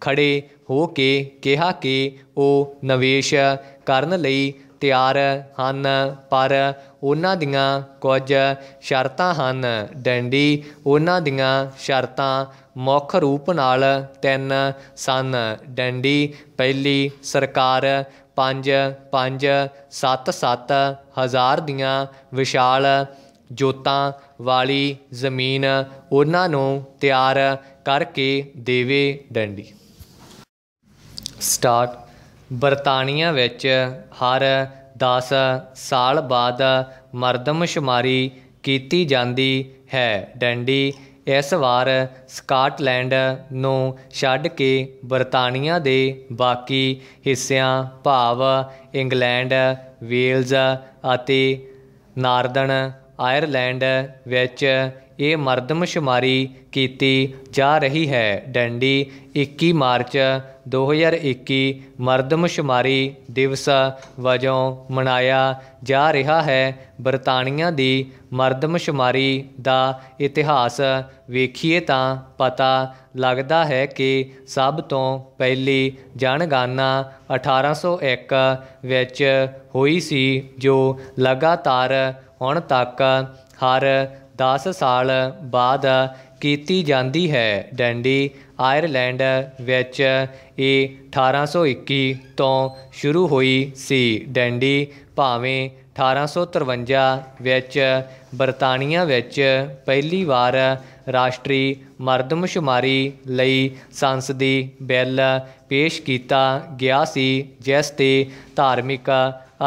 ਖੜੇ ਹੋ ਕੇ ਕਿਹਾ ਕਿ ਉਹ ਨਿਵੇਸ਼ ਕਰਨ ਲਈ ਤਿਆਰ ਹਨ ਪਰ ਉਹਨਾਂ ਦੀਆਂ ਕੁਝ ਸ਼ਰਤਾਂ ਹਨ ਡੈਂਡੀ ਉਹਨਾਂ ਦੀਆਂ ਸ਼ਰਤਾਂ ਮੁੱਖ ਰੂਪ ਨਾਲ ਤਿੰਨ ਸਨ ਡੈਂਡੀ ਪਹਿਲੀ ਸਰਕਾਰ ਪੰਜ ਪੰਜ ਸੱਤ ਸੱਤ ਹਜ਼ਾਰ ਦੀਆਂ ਵਿਸ਼ਾਲ ਜੋਤਾਂ ਵਾਲੀ ਜ਼ਮੀਨ ਉਹਨਾਂ ਨੂੰ ਤਿਆਰ ਕਰਕੇ ਦੇਵੇ ਡੰਡੀ ਸਟਾਰਟ ਬਰਤਾਨੀਆ ਵਿੱਚ ਹਰ 10 ਸਾਲ ਬਾਅਦ ਮਰਦਮਸ਼ੁਮਾਰੀ ਕੀਤੀ ਜਾਂਦੀ ਹੈ ਡੰਡੀ ਇਸ ਵਾਰ ਸਕਾਟਲੈਂਡ ਨੂੰ ਛੱਡ ਕੇ ਬਰਤਾਨੀਆ ਦੇ ਬਾਕੀ ਹਿੱਸਿਆਂ ਭਾਵ ਇੰਗਲੈਂਡ ਵੇਲਜ਼ ਅਤੇ ਨਾਰਦਰਨ ਆਇਰਲੈਂਡ ਵਿੱਚ ਇਹ ਮਰਦਮਸ਼ੁਮਾਰੀ ਕੀਤੀ ਜਾ ਰਹੀ ਹੈ ਡੰਡੀ 21 ਮਾਰਚ 2021 ਮਰਦਮਸ਼ੁਮਾਰੀ ਦਿਵਸ ਵਜੋਂ ਮਨਾਇਆ ਜਾ ਰਿਹਾ ਹੈ ਬਰਤਾਨੀਆ ਦੀ ਮਰਦਮਸ਼ੁਮਾਰੀ ਦਾ ਇਤਿਹਾਸ ਵੇਖੀਏ ਤਾਂ ਪਤਾ ਲੱਗਦਾ ਹੈ ਕਿ ਸਭ ਤੋਂ ਪਹਿਲੀ ਜਨਗਣਨਾ 1801 ਵਿੱਚ ਹੋਈ ਸੀ ਜੋ ਲਗਾਤਾਰ ਹੁਣ ਤੱਕ ਹਰ 10 ਸਾਲ ਬਾਅਦ ਕੀਤੀ ਜਾਂਦੀ ਹੈ ਡੈਂਡੀ ਆਇਰਲੈਂਡ ਵਿੱਚ ਇਹ 1821 ਤੋਂ ਸ਼ੁਰੂ ਹੋਈ ਸੀ ਡੈਂਡੀ ਭਾਵੇਂ 1853 ਵਿੱਚ ਬਰਤਾਨੀਆ ਵਿੱਚ ਪਹਿਲੀ ਵਾਰ ਰਾਸ਼ਟਰੀ ਮਰਦਮਸ਼ੁਮਾਰੀ ਲਈ ਸੰਸਦੀ ਬਿੱਲ ਪੇਸ਼ ਕੀਤਾ ਗਿਆ ਸੀ ਜਿਸ ਤੇ ਧਾਰਮਿਕ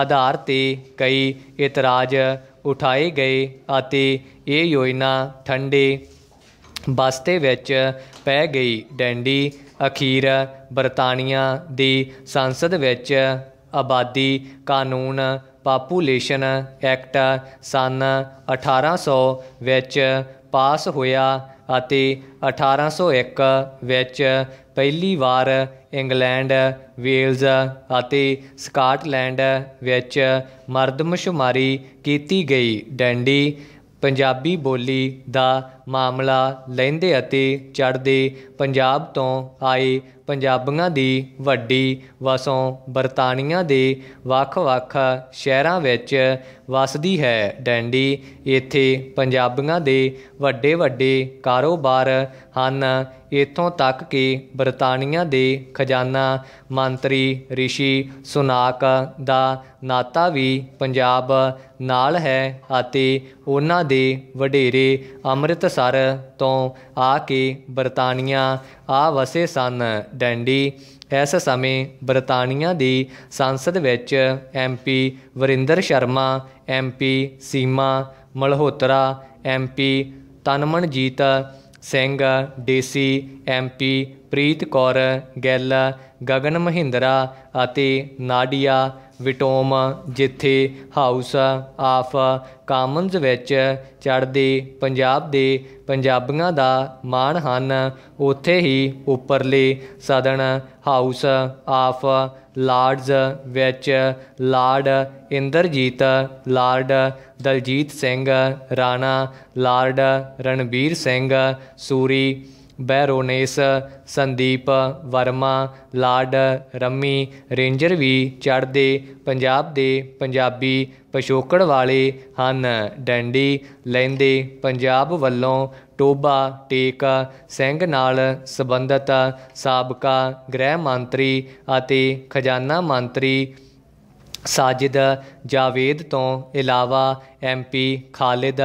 ਆਧਾਰ ਤੇ ਕਈ ਇਤਰਾਜ਼ ਉਠਾਏ ਗਏ ਅਤੇ ਇਹ ਯੋਜਨਾ ਠੰਡੇ ਬਸਤੇ ਵਿੱਚ ਪੈ ਗਈ ਡੈਂਡੀ ਅਖੀਰ ਬਰਤਾਨੀਆਂ ਦੀ ਸੰਸਦ ਵਿੱਚ ਆਬਾਦੀ ਕਾਨੂੰਨ ਪਾਪੂਲੇਸ਼ਨ ਐਕਟ ਸਨ 1800 ਵਿੱਚ ਪਾਸ ਹੋਇਆ ਅਤੇ 1801 ਵਿੱਚ ਪਹਿਲੀ ਵਾਰ ਇੰਗਲੈਂਡ ਵੇਲਜ਼ ਅਤੇ ਸਕਾਟਲੈਂਡ ਵਿੱਚ ਮਰਦਮਸ਼ੁਮਾਰੀ ਕੀਤੀ ਗਈ ਡੈਂਡੀ ਪੰਜਾਬੀ ਬੋਲੀ ਦਾ ਮਾਮਲਾ ਲੈਂਦੇ ਅਤੇ ਚੜ੍ਹਦੇ ਪੰਜਾਬ ਤੋਂ ਆਏ ਪੰਜਾਬੀਆਂ ਦੀ ਵੱਡੀ ਵਸੋਂ ਬਰਤਾਨੀਆ ਦੇ ਵੱਖ-ਵੱਖ ਸ਼ਹਿਰਾਂ ਵਿੱਚ ਵਸਦੀ ਹੈ ਡੈਂਡੀ ਇੱਥੇ ਪੰਜਾਬੀਆਂ ਦੇ ਵੱਡੇ-ਵੱਡੇ ਕਾਰੋਬਾਰ ਹਨ ਇਥੋਂ ਤੱਕ ਕਿ ਬਰਤਾਨੀਆ ਦੇ ਖਜ਼ਾਨਾ ਮੰਤਰੀ ਰਿਸ਼ੀ ਸੁਨਾਕ ਦਾ ਨਾਤਾ ਵੀ ਪੰਜਾਬ ਨਾਲ ਹੈ ਅਤੇ ਉਹਨਾਂ ਦੇ ਵਡੇਰੇ ਅੰਮ੍ਰਿਤ ਅੰਮ੍ਰਿਤਸਰ ਤੋਂ ਆ ਕੇ ਬਰਤਾਨੀਆਂ ਆ ਵਸੇ ਸਨ ਡੈਂਡੀ ਇਸ ਸਮੇਂ ਬਰਤਾਨੀਆਂ ਦੀ ਸੰਸਦ ਵਿੱਚ MP Virendra Sharma MP Seema Malhotra MP Tanmanjit Singh Dhesi MP Preet Kaur Gill Gagan Mohindra ਅਤੇ ਨਾਡੀਆ ਵਿਟੋਮ ਜਿੱਥੇ ਹਾਊਸ ਆਫ ਕਾਮਨਜ਼ ਵਿੱਚ ਚੜਦੇ ਪੰਜਾਬ ਦੇ ਪੰਜਾਬੀਆਂ ਦਾ ਮਾਣ ਹਨ ਉੱਥੇ ਹੀ ਉੱਪਰਲੇ ਸਦਨ ਹਾਊਸ ਆਫ ਲਾਰਡਸ ਵਿੱਚ Lord Inderjit Lord Daljit Singh Rana Lord Ranbir Singh Suri Baroness Sandeep Verma Lord Rami ranger ਵੀ ਚੜਦੇ ਪੰਜਾਬ ਦੇ ਪੰਜਾਬੀ ਪਸ਼ੋਕੜ ਵਾਲੇ ਹਨ ਡੰਡੀ ਲੈਂਦੇ ਪੰਜਾਬ ਵੱਲੋਂ ਟੋਬਾ ਟੇਕ ਸਿੰਘ ਨਾਲ ਸੰਬੰਧਤ ਸਾਬਕਾ ਗ੍ਰਹਿ ਮੰਤਰੀ ਅਤੇ ਖਜ਼ਾਨਾ ਮੰਤਰੀ ਸਾਜਿਦ ਜਾਵੇਦ ਤੋਂ ਇਲਾਵਾ ਐਮਪੀ ਖਾਲਿਦ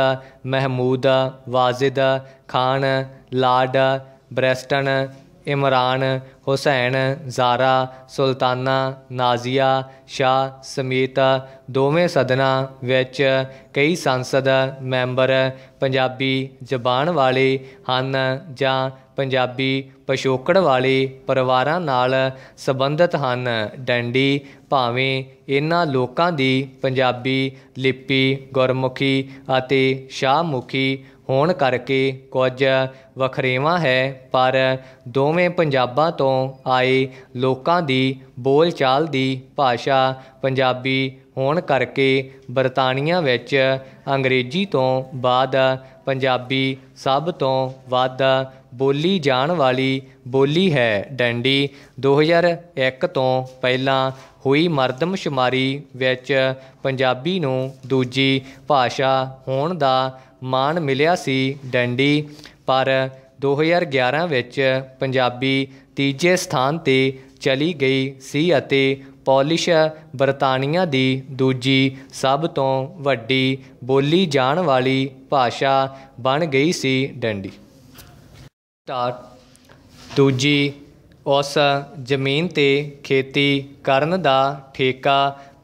ਮਹਿਮੂਦ ਵਾਜ਼ਿਦ ਖਾਨ ਲਾਰਡ ਬ੍ਰੈਸਟਨ ਇਮਰਾਨ ਹੁਸੈਨ ਜ਼ਾਰਾ ਸੁਲਤਾਨਾ ਨਾਜ਼ੀਆ ਸ਼ਾ ਸਮੇਤ ਦੋਵੇਂ ਸਦਨਾਂ ਵਿੱਚ ਕਈ ਸੰਸਦ ਮੈਂਬਰ ਪੰਜਾਬੀ ਜ਼ਬਾਨ ਵਾਲੇ ਹਨ ਜਾਂ ਪੰਜਾਬੀ ਪਸ਼ੋਕੜ ਵਾਲੇ ਪਰਿਵਾਰਾਂ ਨਾਲ ਸੰਬੰਧਿਤ ਹਨ ਡੰਡੀ ਭਾਵੇਂ ਇਹਨਾਂ ਲੋਕਾਂ ਦੀ ਪੰਜਾਬੀ ਲਿਪੀ ਗੁਰਮੁਖੀ ਅਤੇ ਸ਼ਾਹਮੁਖੀ ਹੋਣ ਕਰਕੇ ਕੁਝ ਵਖਰੇਵਾਂ ਹੈ ਪਰ ਦੋਵੇਂ ਪੰਜਾਬਾਂ ਤੋਂ ਆਏ ਲੋਕਾਂ ਦੀ ਬੋਲਚਾਲ ਦੀ ਭਾਸ਼ਾ ਪੰਜਾਬੀ ਹੋਣ ਕਰਕੇ ਬਰਤਾਨੀਆਂ ਵਿੱਚ ਅੰਗਰੇਜ਼ੀ ਤੋਂ ਬਾਅਦ ਪੰਜਾਬੀ ਸਭ ਤੋਂ ਵੱਧ ਬੋਲੀ ਜਾਣ ਵਾਲੀ ਬੋਲੀ ਹੈ ਡੰਡੀ 2001 ਤੋਂ ਪਹਿਲਾਂ ਹੋਈ ਮਰਦਮਸ਼ੁਮਾਰੀ ਵਿੱਚ ਪੰਜਾਬੀ ਨੂੰ ਦੂਜੀ ਭਾਸ਼ਾ ਹੋਣ ਦਾ ਮਾਣ ਮਿਲਿਆ ਸੀ ਡੈਂਡੀ ਪਰ 2011 ਵਿੱਚ ਪੰਜਾਬੀ ਤੀਜੇ ਸਥਾਨ ਤੇ ਚਲੀ ਗਈ ਸੀ ਅਤੇ ਪੋਲਿਸ਼ ਬਰਤਾਨੀਆ ਦੀ ਦੂਜੀ ਸਭ ਤੋਂ ਵੱਡੀ ਬੋਲੀ ਜਾਣ ਵਾਲੀ ਭਾਸ਼ਾ ਬਣ ਗਈ ਸੀ ਡੈਂਡੀ ਟਾਟ ਦੂਜੀ ਉਸ ਜ਼ਮੀਨ ਤੇ ਖੇਤੀ ਕਰਨ ਦਾ ਠੇਕਾ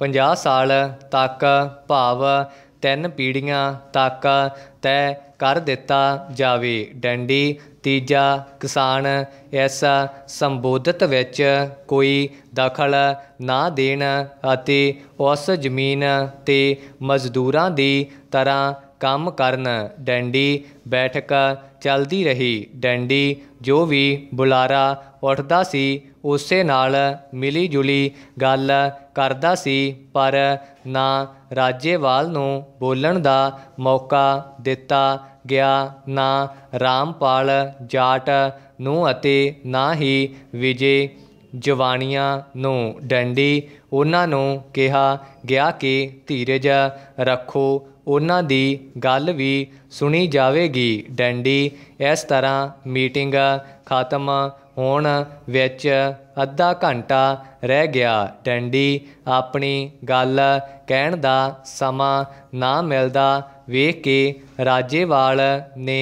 50 ਸਾਲ ਤੱਕ ਭਾਵ ਤਿੰਨ ਪੀੜੀਆਂ ਤੱਕ ਤੈਅ ਕਰ ਦਿੱਤਾ ਜਾਵੇ ਡੰਡੀ ਤੀਜਾ ਕਿਸਾਨ ਇਸ ਸੰਬੋਧਿਤ ਵਿੱਚ ਕੋਈ ਦਖਲ ਨਾ ਦੇਣ ਅਤੇ ਉਸ ਜ਼ਮੀਨ ਤੇ ਮਜ਼ਦੂਰਾਂ ਦੀ ਤਰ੍ਹਾਂ ਕੰਮ ਕਰਨ ਡੰਡੀ ਬੈਠਕ ਚੱਲਦੀ ਰਹੀ ਡੰਡੀ ਜੋ ਵੀ ਬੁਲਾਰਾ ਉੱਠਦਾ ਸੀ ਉਸੇ ਨਾਲ ਮਿਲੀ ਜੁਲੀ ਗੱਲ ਕਰਦਾ ਸੀ ਪਰ ਨਾ ਰਾਜੇਵਾਲ ਨੂੰ ਬੋਲਣ ਦਾ ਮੌਕਾ ਦਿੱਤਾ ਗਿਆ ਨਾ ਰਾਮਪਾਲ ਜਾਟ ਨੂੰ ਅਤੇ ਨਾ ਹੀ ਵਿਜੇ ਜਵਾਨੀਆਂ ਨੂੰ ਡੰਡੀ ਉਹਨਾਂ ਨੂੰ ਕਿਹਾ ਗਿਆ ਕਿ ਧੀਰਜ ਰੱਖੋ ਉਹਨਾਂ ਦੀ ਗੱਲ ਵੀ ਸੁਣੀ ਜਾਵੇਗੀ ਡੈਂਡੀ ਇਸ ਤਰ੍ਹਾਂ ਮੀਟਿੰਗ ਖਤਮ ਹੋਣ ਵਿੱਚ ਅੱਧਾ ਘੰਟਾ ਰਹਿ ਗਿਆ ਡੈਂਡੀ ਆਪਣੀ ਗੱਲ ਕਹਿਣ ਦਾ ਸਮਾਂ ਨਾ ਮਿਲਦਾ ਵੇਖ ਕੇ ਰਾਜੇਵਾਲ ਨੇ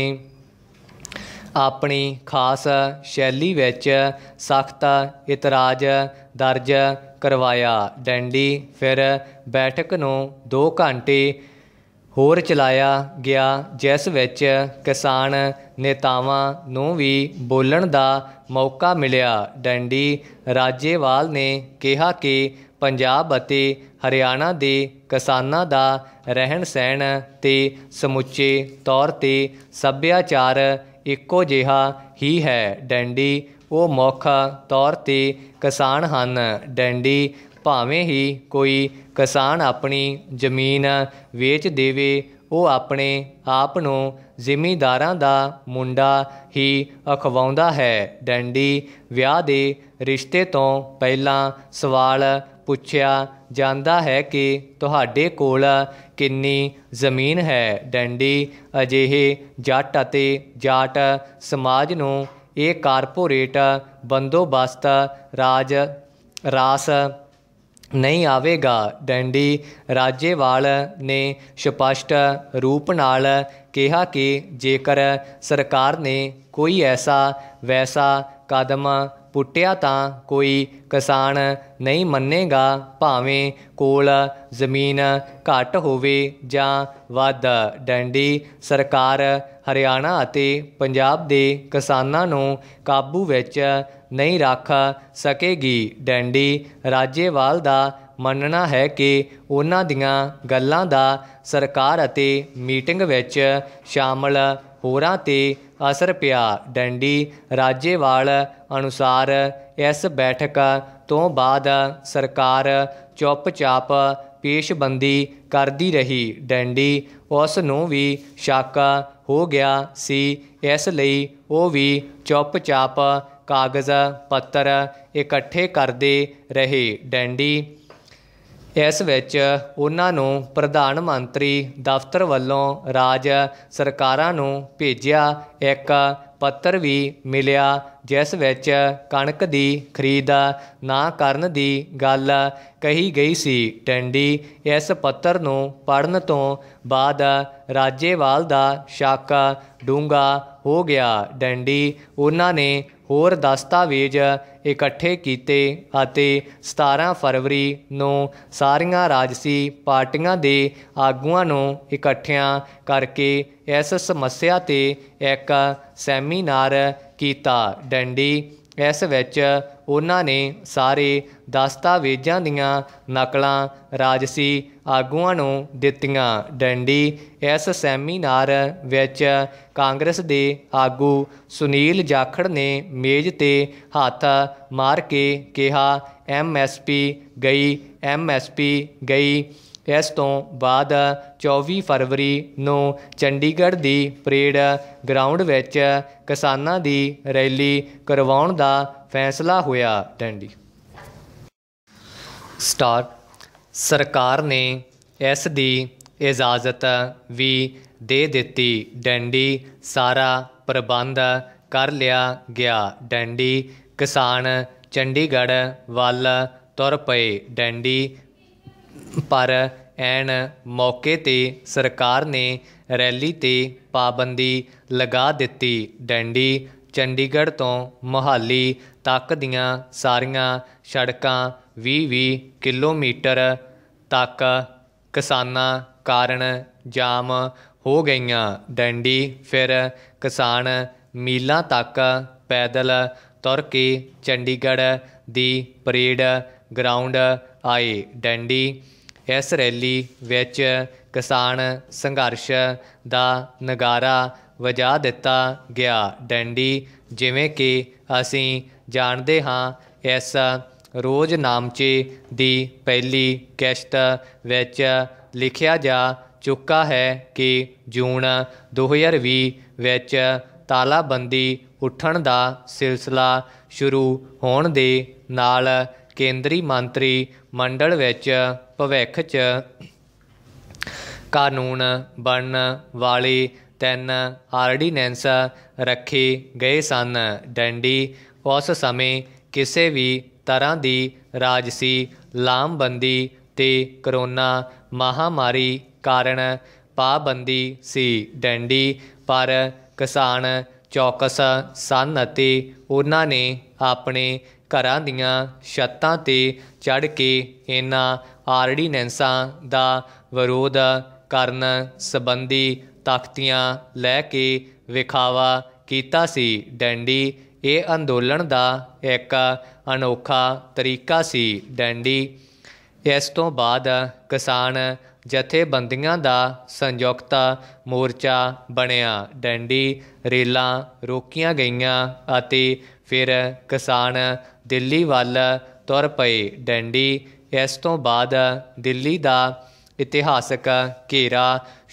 ਆਪਣੀ ਖਾਸ ਸ਼ੈਲੀ ਵਿੱਚ ਸਖਤ ਇਤਰਾਜ਼ ਦਰਜ ਕਰਵਾਇਆ ਡੈਂਡੀ ਫਿਰ ਬੈਠਕ ਨੂੰ 2 ਘੰਟੇ ਹੋਰ ਚਲਾਇਆ ਗਿਆ ਜਿਸ ਵਿੱਚ ਕਿਸਾਨ ਨੇਤਾਵਾਂ ਨੂੰ ਵੀ ਬੋਲਣ ਦਾ ਮੌਕਾ ਮਿਲਿਆ ਡੰਡੀ ਰਾਜੇਵਾਲ ਨੇ ਕਿਹਾ ਕਿ ਪੰਜਾਬ ਅਤੇ ਹਰਿਆਣਾ ਦੇ ਕਿਸਾਨਾਂ ਦਾ ਰਹਿਣ ਸਹਿਣ ਤੇ ਸਮੁੱਚੇ ਤੌਰ ਤੇ ਸੱਭਿਆਚਾਰ ਇੱਕੋ ਜਿਹਾ ਹੀ ਹੈ ਡੰਡੀ ਉਹ ਮੌਕਾ ਤੌਰ ਤੇ ਕਿਸਾਨ ਹਨ ਡੰਡੀ ਭਾਵੇਂ ਹੀ ਕੋਈ ਕਿਸਾਨ ਆਪਣੀ ਜ਼ਮੀਨ ਵੇਚ ਦੇਵੇ ਉਹ ਆਪਣੇ ਆਪ ਨੂੰ ਜ਼ਿਮੀਦਾਰਾਂ ਦਾ ਮੁੰਡਾ ਹੀ ਅਖਵਾਉਂਦਾ ਹੈ ਡੰਡੀ ਵਿਆਹ ਦੇ ਰਿਸ਼ਤੇ ਤੋਂ ਪਹਿਲਾਂ ਸਵਾਲ ਪੁੱਛਿਆ ਜਾਂਦਾ ਹੈ ਕਿ ਤੁਹਾਡੇ ਕੋਲ ਕਿੰਨੀ ਜ਼ਮੀਨ ਹੈ ਡੰਡੀ ਅਜਿਹੇ ਜੱਟ ਅਤੇ ਜਾਟ ਸਮਾਜ ਨੂੰ ਇਹ ਕਾਰਪੋਰੇਟ ਬੰਦੋਬਸਤ ਰਾਜ ਰਾਸ ਨਹੀਂ ਆਵੇਗਾ ਡੈਂਡੀ ਰਾਜੇਵਾਲ ਨੇ ਸਪਸ਼ਟ ਰੂਪ ਨਾਲ ਕਿਹਾ ਕਿ ਜੇਕਰ ਸਰਕਾਰ ਨੇ ਕੋਈ ਐਸਾ ਵੈਸਾ ਕਦਮ ਪੁੱਟਿਆ ਤਾਂ ਕੋਈ ਕਿਸਾਨ ਨਹੀਂ ਮੰਨੇਗਾ ਭਾਵੇਂ ਕੋਲ ਜ਼ਮੀਨ ਘੱਟ ਹੋਵੇ ਜਾਂ ਵੱਧ ਡੰਡੀ ਸਰਕਾਰ ਹਰਿਆਣਾ ਅਤੇ ਪੰਜਾਬ ਦੇ ਕਿਸਾਨਾਂ ਨੂੰ ਕਾਬੂ ਵਿੱਚ ਨਹੀਂ ਰੱਖ ਸਕੇਗੀ ਡੰਡੀ ਰਾਜੇਵਾਲ ਦਾ ਮੰਨਣਾ ਹੈ ਕਿ ਉਹਨਾਂ ਦੀਆਂ ਗੱਲਾਂ ਦਾ ਸਰਕਾਰ ਅਤੇ ਮੀਟਿੰਗ ਵਿੱਚ ਸ਼ਾਮਲ ਹੋਰਾਂ ਤੇ ਅਸਰ ਪਿਆ ਡੰਡੀ ਰਾਜੇਵਾਲ ਅਨੁਸਾਰ ਇਸ ਬੈਠਕ ਤੋਂ ਬਾਅਦ ਸਰਕਾਰ ਚੁੱਪਚਾਪ ਪੇਸ਼ਬੰਦੀ ਕਰਦੀ ਰਹੀ ਡੰਡੀ ਉਸ ਨੂੰ ਵੀ ਸ਼ੱਕ ਹੋ ਗਿਆ ਸੀ ਇਸ ਲਈ ਉਹ ਵੀ ਚੁੱਪਚਾਪ ਕਾਗਜ਼ ਪੱਤਰ ਇਕੱਠੇ ਕਰਦੇ ਰਹੇ ਡੰਡੀ ਇਸ ਵਿੱਚ ਉਹਨਾਂ ਨੂੰ ਪ੍ਰਧਾਨ ਮੰਤਰੀ ਦਫ਼ਤਰ ਵੱਲੋਂ ਰਾਜ ਸਰਕਾਰਾਂ ਨੂੰ ਭੇਜਿਆ ਇੱਕ ਪੱਤਰ ਵੀ ਮਿਲਿਆ ਜਿਸ ਵਿੱਚ ਕਣਕ ਦੀ ਖਰੀਦ ਨਾ ਕਰਨ ਦੀ ਗੱਲ ਕਹੀ ਗਈ ਸੀ ਟੈਂਡੀ ਇਸ ਪੱਤਰ ਨੂੰ ਪੜਨ ਤੋਂ ਬਾਅਦ ਰਾਜੇਵਾਲ ਦਾ ਸ਼ੱਕ ਡੂੰਗਾ ਹੋ ਗਿਆ ਡੈਂਡੀ ਉਹਨਾਂ ਨੇ ਹੋਰ ਦਸਤਾਵੇਜ਼ ਇਕੱਠੇ ਕੀਤੇ ਅਤੇ 17 ਫਰਵਰੀ ਨੂੰ ਸਾਰੀਆਂ ਰਾਜਸੀ ਪਾਰਟੀਆਂ ਦੇ ਆਗੂਆਂ ਨੂੰ ਇਕੱਠਿਆਂ ਕਰਕੇ ਇਸ ਸਮੱਸਿਆ ਤੇ ਇੱਕ ਸੈਮੀਨਾਰ ਕੀਤਾ ਡੈਂਡੀ ਇਸ ਵਿੱਚ ਉਹਨਾਂ ਨੇ ਸਾਰੇ ਦਸਤਾਵੇਜ਼ਾਂ ਦੀਆਂ ਨਕਲਾਂ ਰਾਜਸੀ ਆਗੂਆਂ ਨੂੰ ਦਿੱਤੀਆਂ ਡੰਡੀ ਇਸ ਸੈਮੀਨਾਰ ਵਿੱਚ ਕਾਂਗਰਸ ਦੇ ਆਗੂ ਸੁਨੀਲ ਜਾਖੜ ਨੇ ਮੇਜ਼ ਤੇ ਹੱਥ ਮਾਰ ਕੇ ਕਿਹਾ ਐਮਐਸਪੀ ਗਈ ਐਮਐਸਪੀ ਗਈ ਇਸ ਤੋਂ ਬਾਅਦ 24 ਫਰਵਰੀ ਨੂੰ ਚੰਡੀਗੜ੍ਹ ਦੀ ਪਰੇਡ ਗਰਾਊਂਡ ਵਿੱਚ ਕਿਸਾਨਾਂ ਦੀ ਰੈਲੀ ਕਰਵਾਉਣ ਦਾ ਫੈਸਲਾ ਹੋਇਆ ਟੈਂਡੀ ਸਟਾਰ ਸਰਕਾਰ ਨੇ ਇਸ ਦੀ ਇਜਾਜ਼ਤ ਵੀ ਦੇ ਦਿੱਤੀ ਡੈਂਡੀ ਸਾਰਾ ਪ੍ਰਬੰਧ ਕਰ ਲਿਆ ਗਿਆ ਡੈਂਡੀ ਕਿਸਾਨ ਚੰਡੀਗੜ੍ਹ ਵੱਲ ਤੁਰ ਪਏ ਡੈਂਡੀ ਪਰ ਐਨ ਮੌਕੇ ਤੇ ਸਰਕਾਰ ਨੇ ਰੈਲੀ ਤੇ ਪਾਬੰਦੀ ਲਗਾ ਦਿੱਤੀ ਡੈਂਡੀ ਚੰਡੀਗੜ੍ਹ ਤੋਂ ਮੋਹਾਲੀ ਤੱਕ ਦੀਆਂ ਸਾਰੀਆਂ ਸੜਕਾਂ 20-20 ਕਿਲੋਮੀਟਰ ਤੱਕ ਕਿਸਾਨਾਂ ਕਾਰਨ ਜਾਮ ਹੋ ਗਈਆਂ ਡੈਂਡੀ ਫਿਰ ਕਿਸਾਨ ਮੀਲਾਂ ਤੱਕ ਪੈਦਲ ਤੁਰ ਕੇ ਚੰਡੀਗੜ੍ਹ ਦੀ ਪਰੇਡ ਗਰਾਊਂਡ ਆਏ ਡੰਡੀ ਇਸ ਰੈਲੀ ਵਿੱਚ ਕਿਸਾਨ ਸੰਘਰਸ਼ ਦਾ ਨਗਾਰਾ ਵਜਾ ਦਿੱਤਾ ਗਿਆ ਡੰਡੀ ਜਿਵੇਂ ਕਿ ਅਸੀਂ ਜਾਣਦੇ ਹਾਂ ਇਸ ਰੋਜ਼ ਨਾਮਚੇ ਦੀ ਪਹਿਲੀ ਕਿਸ਼ਤ ਵਿੱਚ ਲਿਖਿਆ ਜਾ ਚੁੱਕਾ ਹੈ ਕਿ ਜੂਨ 2020 ਵਿੱਚ ਤਾਲਾਬੰਦੀ ਉੱਠਣ ਦਾ ਸਿਲਸਿਲਾ ਸ਼ੁਰੂ ਹੋਣ ਦੇ ਨਾਲ ਕੇਂਦਰੀ ਮੰਤਰੀ ਮੰਡਲ ਵਿੱਚ ਭਵਿੱਖ 'ਚ ਕਾਨੂੰਨ ਬਣਨ ਵਾਲੀ ਤਿੰਨ ਆਰਡੀਨੈਂਸ ਰੱਖੇ ਗਏ ਸਨ ਡੈਂਡੀ ਉਸ ਸਮੇਂ ਕਿਸੇ ਵੀ ਤਰ੍ਹਾਂ ਦੀ ਰਾਜਸੀ ਲਾਮਬੰਦੀ ਤੇ ਕਰੋਨਾ ਮਹਾਮਾਰੀ ਕਾਰਨ ਪਾਬੰਦੀ ਸੀ ਡੈਂਡੀ ਪਰ ਕਿਸਾਨ ਚੌਕਸ ਸਨ ਅਤੇ ਉਹਨਾਂ ਨੇ ਆਪਣੇ ਘਰਾਂ ਦੀਆਂ ਛੱਤਾਂ ਤੇ ਚੜ ਕੇ ਇਹਨਾਂ ਆਰਡੀਨੈਂਸਾਂ ਦਾ ਵਿਰੋਧ ਕਰਨ ਸੰਬੰਧੀ ਤਾਕਤੀਆਂ ਲੈ ਕੇ ਵਿਖਾਵਾ ਕੀਤਾ ਸੀ ਡੈਂਡੀ ਇਹ ਅੰਦੋਲਨ ਦਾ ਇੱਕ ਅਨੋਖਾ ਤਰੀਕਾ ਸੀ ਡੈਂਡੀ ਇਸ ਤੋਂ ਬਾਅਦ ਕਿਸਾਨ ਜਥੇਬੰਦੀਆਂ ਦਾ ਸੰਯੁਕਤਾ ਮੋਰਚਾ ਬਣਿਆ ਡੰਡੀ ਰੇਲਾਂ ਰੋਕੀਆਂ ਗਈਆਂ ਅਤੇ ਫਿਰ ਕਿਸਾਨ ਦਿੱਲੀ ਵੱਲ ਤੁਰ ਪਏ ਡੰਡੀ ਇਸ ਤੋਂ ਬਾਅਦ ਦਿੱਲੀ ਦਾ ਇਤਿਹਾਸਕ ਘੇਰਾ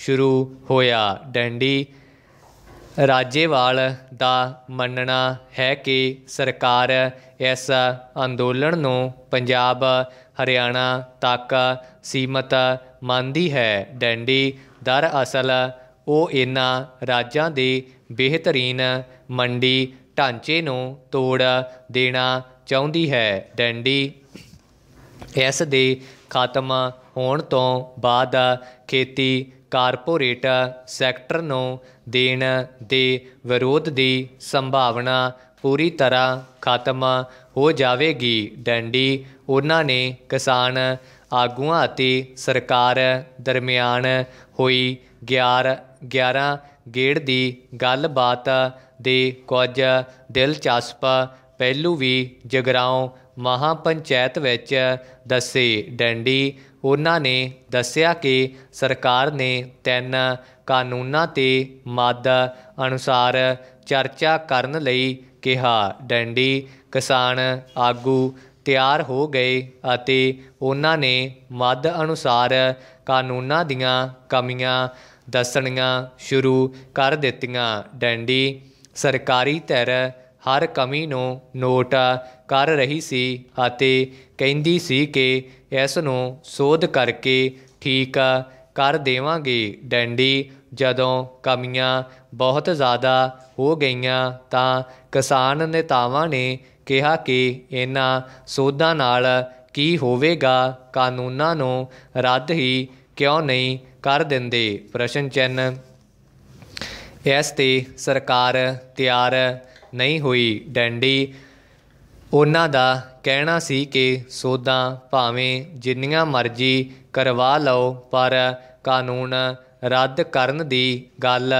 ਸ਼ੁਰੂ ਹੋਇਆ ਡੰਡੀ ਰਾਜੇਵਾਲ ਦਾ ਮੰਨਣਾ ਹੈ ਕਿ ਸਰਕਾਰ ਇਸ ਅੰਦੋਲਨ ਨੂੰ ਪੰਜਾਬ ਹਰਿਆਣਾ ਤਾਕਾ ਸੀਮਤਾ ਮੰਨਦੀ ਹੈ ਡੈਂਡੀ ਦਰ ਅਸਲ ਉਹ ਇਹਨਾਂ ਰਾਜਾਂ ਦੇ ਬਿਹਤਰੀਨ ਮੰਡੀ ਢਾਂਚੇ ਨੂੰ ਤੋੜ ਦੇਣਾ ਚਾਹੁੰਦੀ ਹੈ ਡੈਂਡੀ ਇਸ ਦੇ ਖਾਤਮ ਹੋਣ ਤੋਂ ਬਾਅਦ ਖੇਤੀ ਕਾਰਪੋਰੇਟ ਸੈਕਟਰ ਨੂੰ ਦੇਣ ਦੇ ਵਿਰੋਧ ਦੀ ਸੰਭਾਵਨਾ ਪੂਰੀ ਤਰ੍ਹਾਂ ਖਾਤਮਾ ਹੋ ਜਾਵੇਗੀ ਡੰਡੀ ਉਹਨਾਂ ਨੇ ਕਿਸਾਨ ਆਗੂਆਂ ਅਤੇ ਸਰਕਾਰ ਦਰਮਿਆਨ ਹੋਈ 11 11 ਗੇੜ ਦੀ ਗੱਲਬਾਤ ਦੇ ਕੁਝ ਦਿਲਚਸਪ ਪਹਿਲੂ ਵੀ ਜਗਰਾਉਂ ਮਹਾਪੰਚਾਇਤ ਵਿੱਚ ਦੱਸੇ ਡੰਡੀ ਉਹਨਾਂ ਨੇ ਦੱਸਿਆ ਕਿ ਸਰਕਾਰ ਨੇ ਤਿੰਨ ਕਾਨੂੰਨਾਂ ਤੇ ਮਾਦਾ ਅਨੁਸਾਰ ਚਰਚਾ ਕਰਨ ਲਈ ਕਿਹਾ ਡੈਂਡੀ ਕਿਸਾਨ ਆਗੂ ਤਿਆਰ ਹੋ ਗਏ ਅਤੇ ਉਹਨਾਂ ਨੇ ਮੱਧ ਅਨੁਸਾਰ ਕਾਨੂੰਨਾਂ ਦੀਆਂ ਕਮੀਆਂ ਦੱਸਣੀਆਂ ਸ਼ੁਰੂ ਕਰ ਦਿੱਤੀਆਂ ਡੈਂਡੀ ਸਰਕਾਰੀ ਧਿਰ ਹਰ ਕਮੀ ਨੂੰ ਨੋਟ ਕਰ ਰਹੀ ਸੀ ਅਤੇ ਕਹਿੰਦੀ ਸੀ ਕਿ ਇਸ ਨੂੰ ਸੋਧ ਕਰਕੇ ਠੀਕ ਕਰ ਦੇਵਾਂਗੇ ਡੈਂਡੀ ਜਦੋਂ ਕਮੀਆਂ ਬਹੁਤ ਜ਼ਿਆਦਾ ਹੋ ਗਈਆਂ ਤਾਂ ਕਿਸਾਨ ਨੇਤਾਵਾਂ ਨੇ ਕਿਹਾ ਕਿ ਇਹਨਾਂ ਸੋਧਾਂ ਨਾਲ ਕੀ ਹੋਵੇਗਾ ਕਾਨੂੰਨਾਂ ਨੂੰ ਰੱਦ ਹੀ ਕਿਉਂ ਨਹੀਂ ਕਰ ਦਿੰਦੇ ਪ੍ਰਸ਼ਨ ਚਿੰਨ ਇਸ ਤੇ ਸਰਕਾਰ ਤਿਆਰ ਨਹੀਂ ਹੋਈ ਡੈਂਡੀ ਉਹਨਾਂ ਦਾ ਕਹਿਣਾ ਸੀ ਕਿ ਸੋਧਾਂ ਭਾਵੇਂ ਜਿੰਨੀਆਂ ਮਰਜ਼ੀ ਕਰਵਾ ਲਓ ਪਰ ਕਾਨੂੰਨ ਰੱਦ ਕਰਨ ਦੀ ਗੱਲ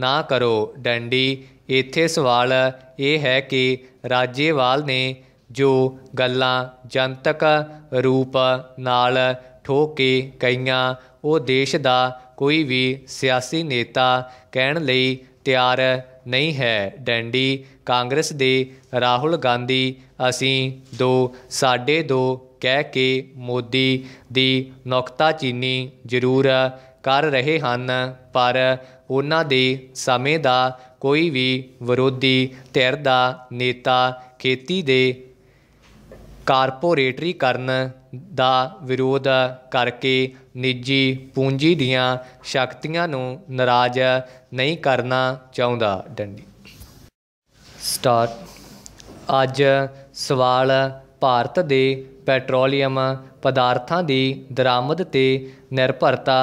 ਨਾ ਕਰੋ ਡੰਡੀ ਇੱਥੇ ਸਵਾਲ ਇਹ ਹੈ ਕਿ ਰਾਜੇਵਾਲ ਨੇ ਜੋ ਗੱਲਾਂ ਜਨਤਕ ਰੂਪ ਨਾਲ ਠੋਕ ਕੇ ਕਈਆਂ ਉਹ ਦੇਸ਼ ਦਾ ਕੋਈ ਵੀ ਸਿਆਸੀ ਨੇਤਾ ਕਹਿਣ ਲਈ ਤਿਆਰ ਨਹੀਂ ਹੈ ਡੈਂਡੀ ਕਾਂਗਰਸ ਦੇ ਰਾਹੁਲ ਗਾਂਧੀ ਅਸੀਂ ਦੋ ਸਾਡੇ ਦੋ ਕਹਿ ਕੇ ਮੋਦੀ ਦੀ ਨੁਕਤਾਚੀਨੀ ਜ਼ਰੂਰ ਕਰ ਰਹੇ ਹਨ ਪਰ ਉਹਨਾਂ ਦੇ ਸਮੇਂ ਦਾ ਕੋਈ ਵੀ ਵਿਰੋਧੀ ਧਿਰ ਦਾ ਨੇਤਾ ਖੇਤੀ ਦੇ ਕਾਰਪੋਰੇਟਰੀ ਕਰਨ ਦਾ ਵਿਰੋਧ ਕਰਕੇ ਨਿੱਜੀ ਪੂੰਜੀ ਦੀਆਂ ਸ਼ਕਤੀਆਂ ਨੂੰ ਨਾਰਾਜ਼ ਨਹੀਂ ਕਰਨਾ ਚਾਹੁੰਦਾ ਡੰਡੀ ਸਟਾਰ ਅੱਜ ਸਵਾਲ ਭਾਰਤ ਦੇ ਪੈਟਰੋਲੀਅਮ ਪਦਾਰਥਾਂ ਦੀ ਦਰਾਮਦ ਤੇ ਨਿਰਭਰਤਾ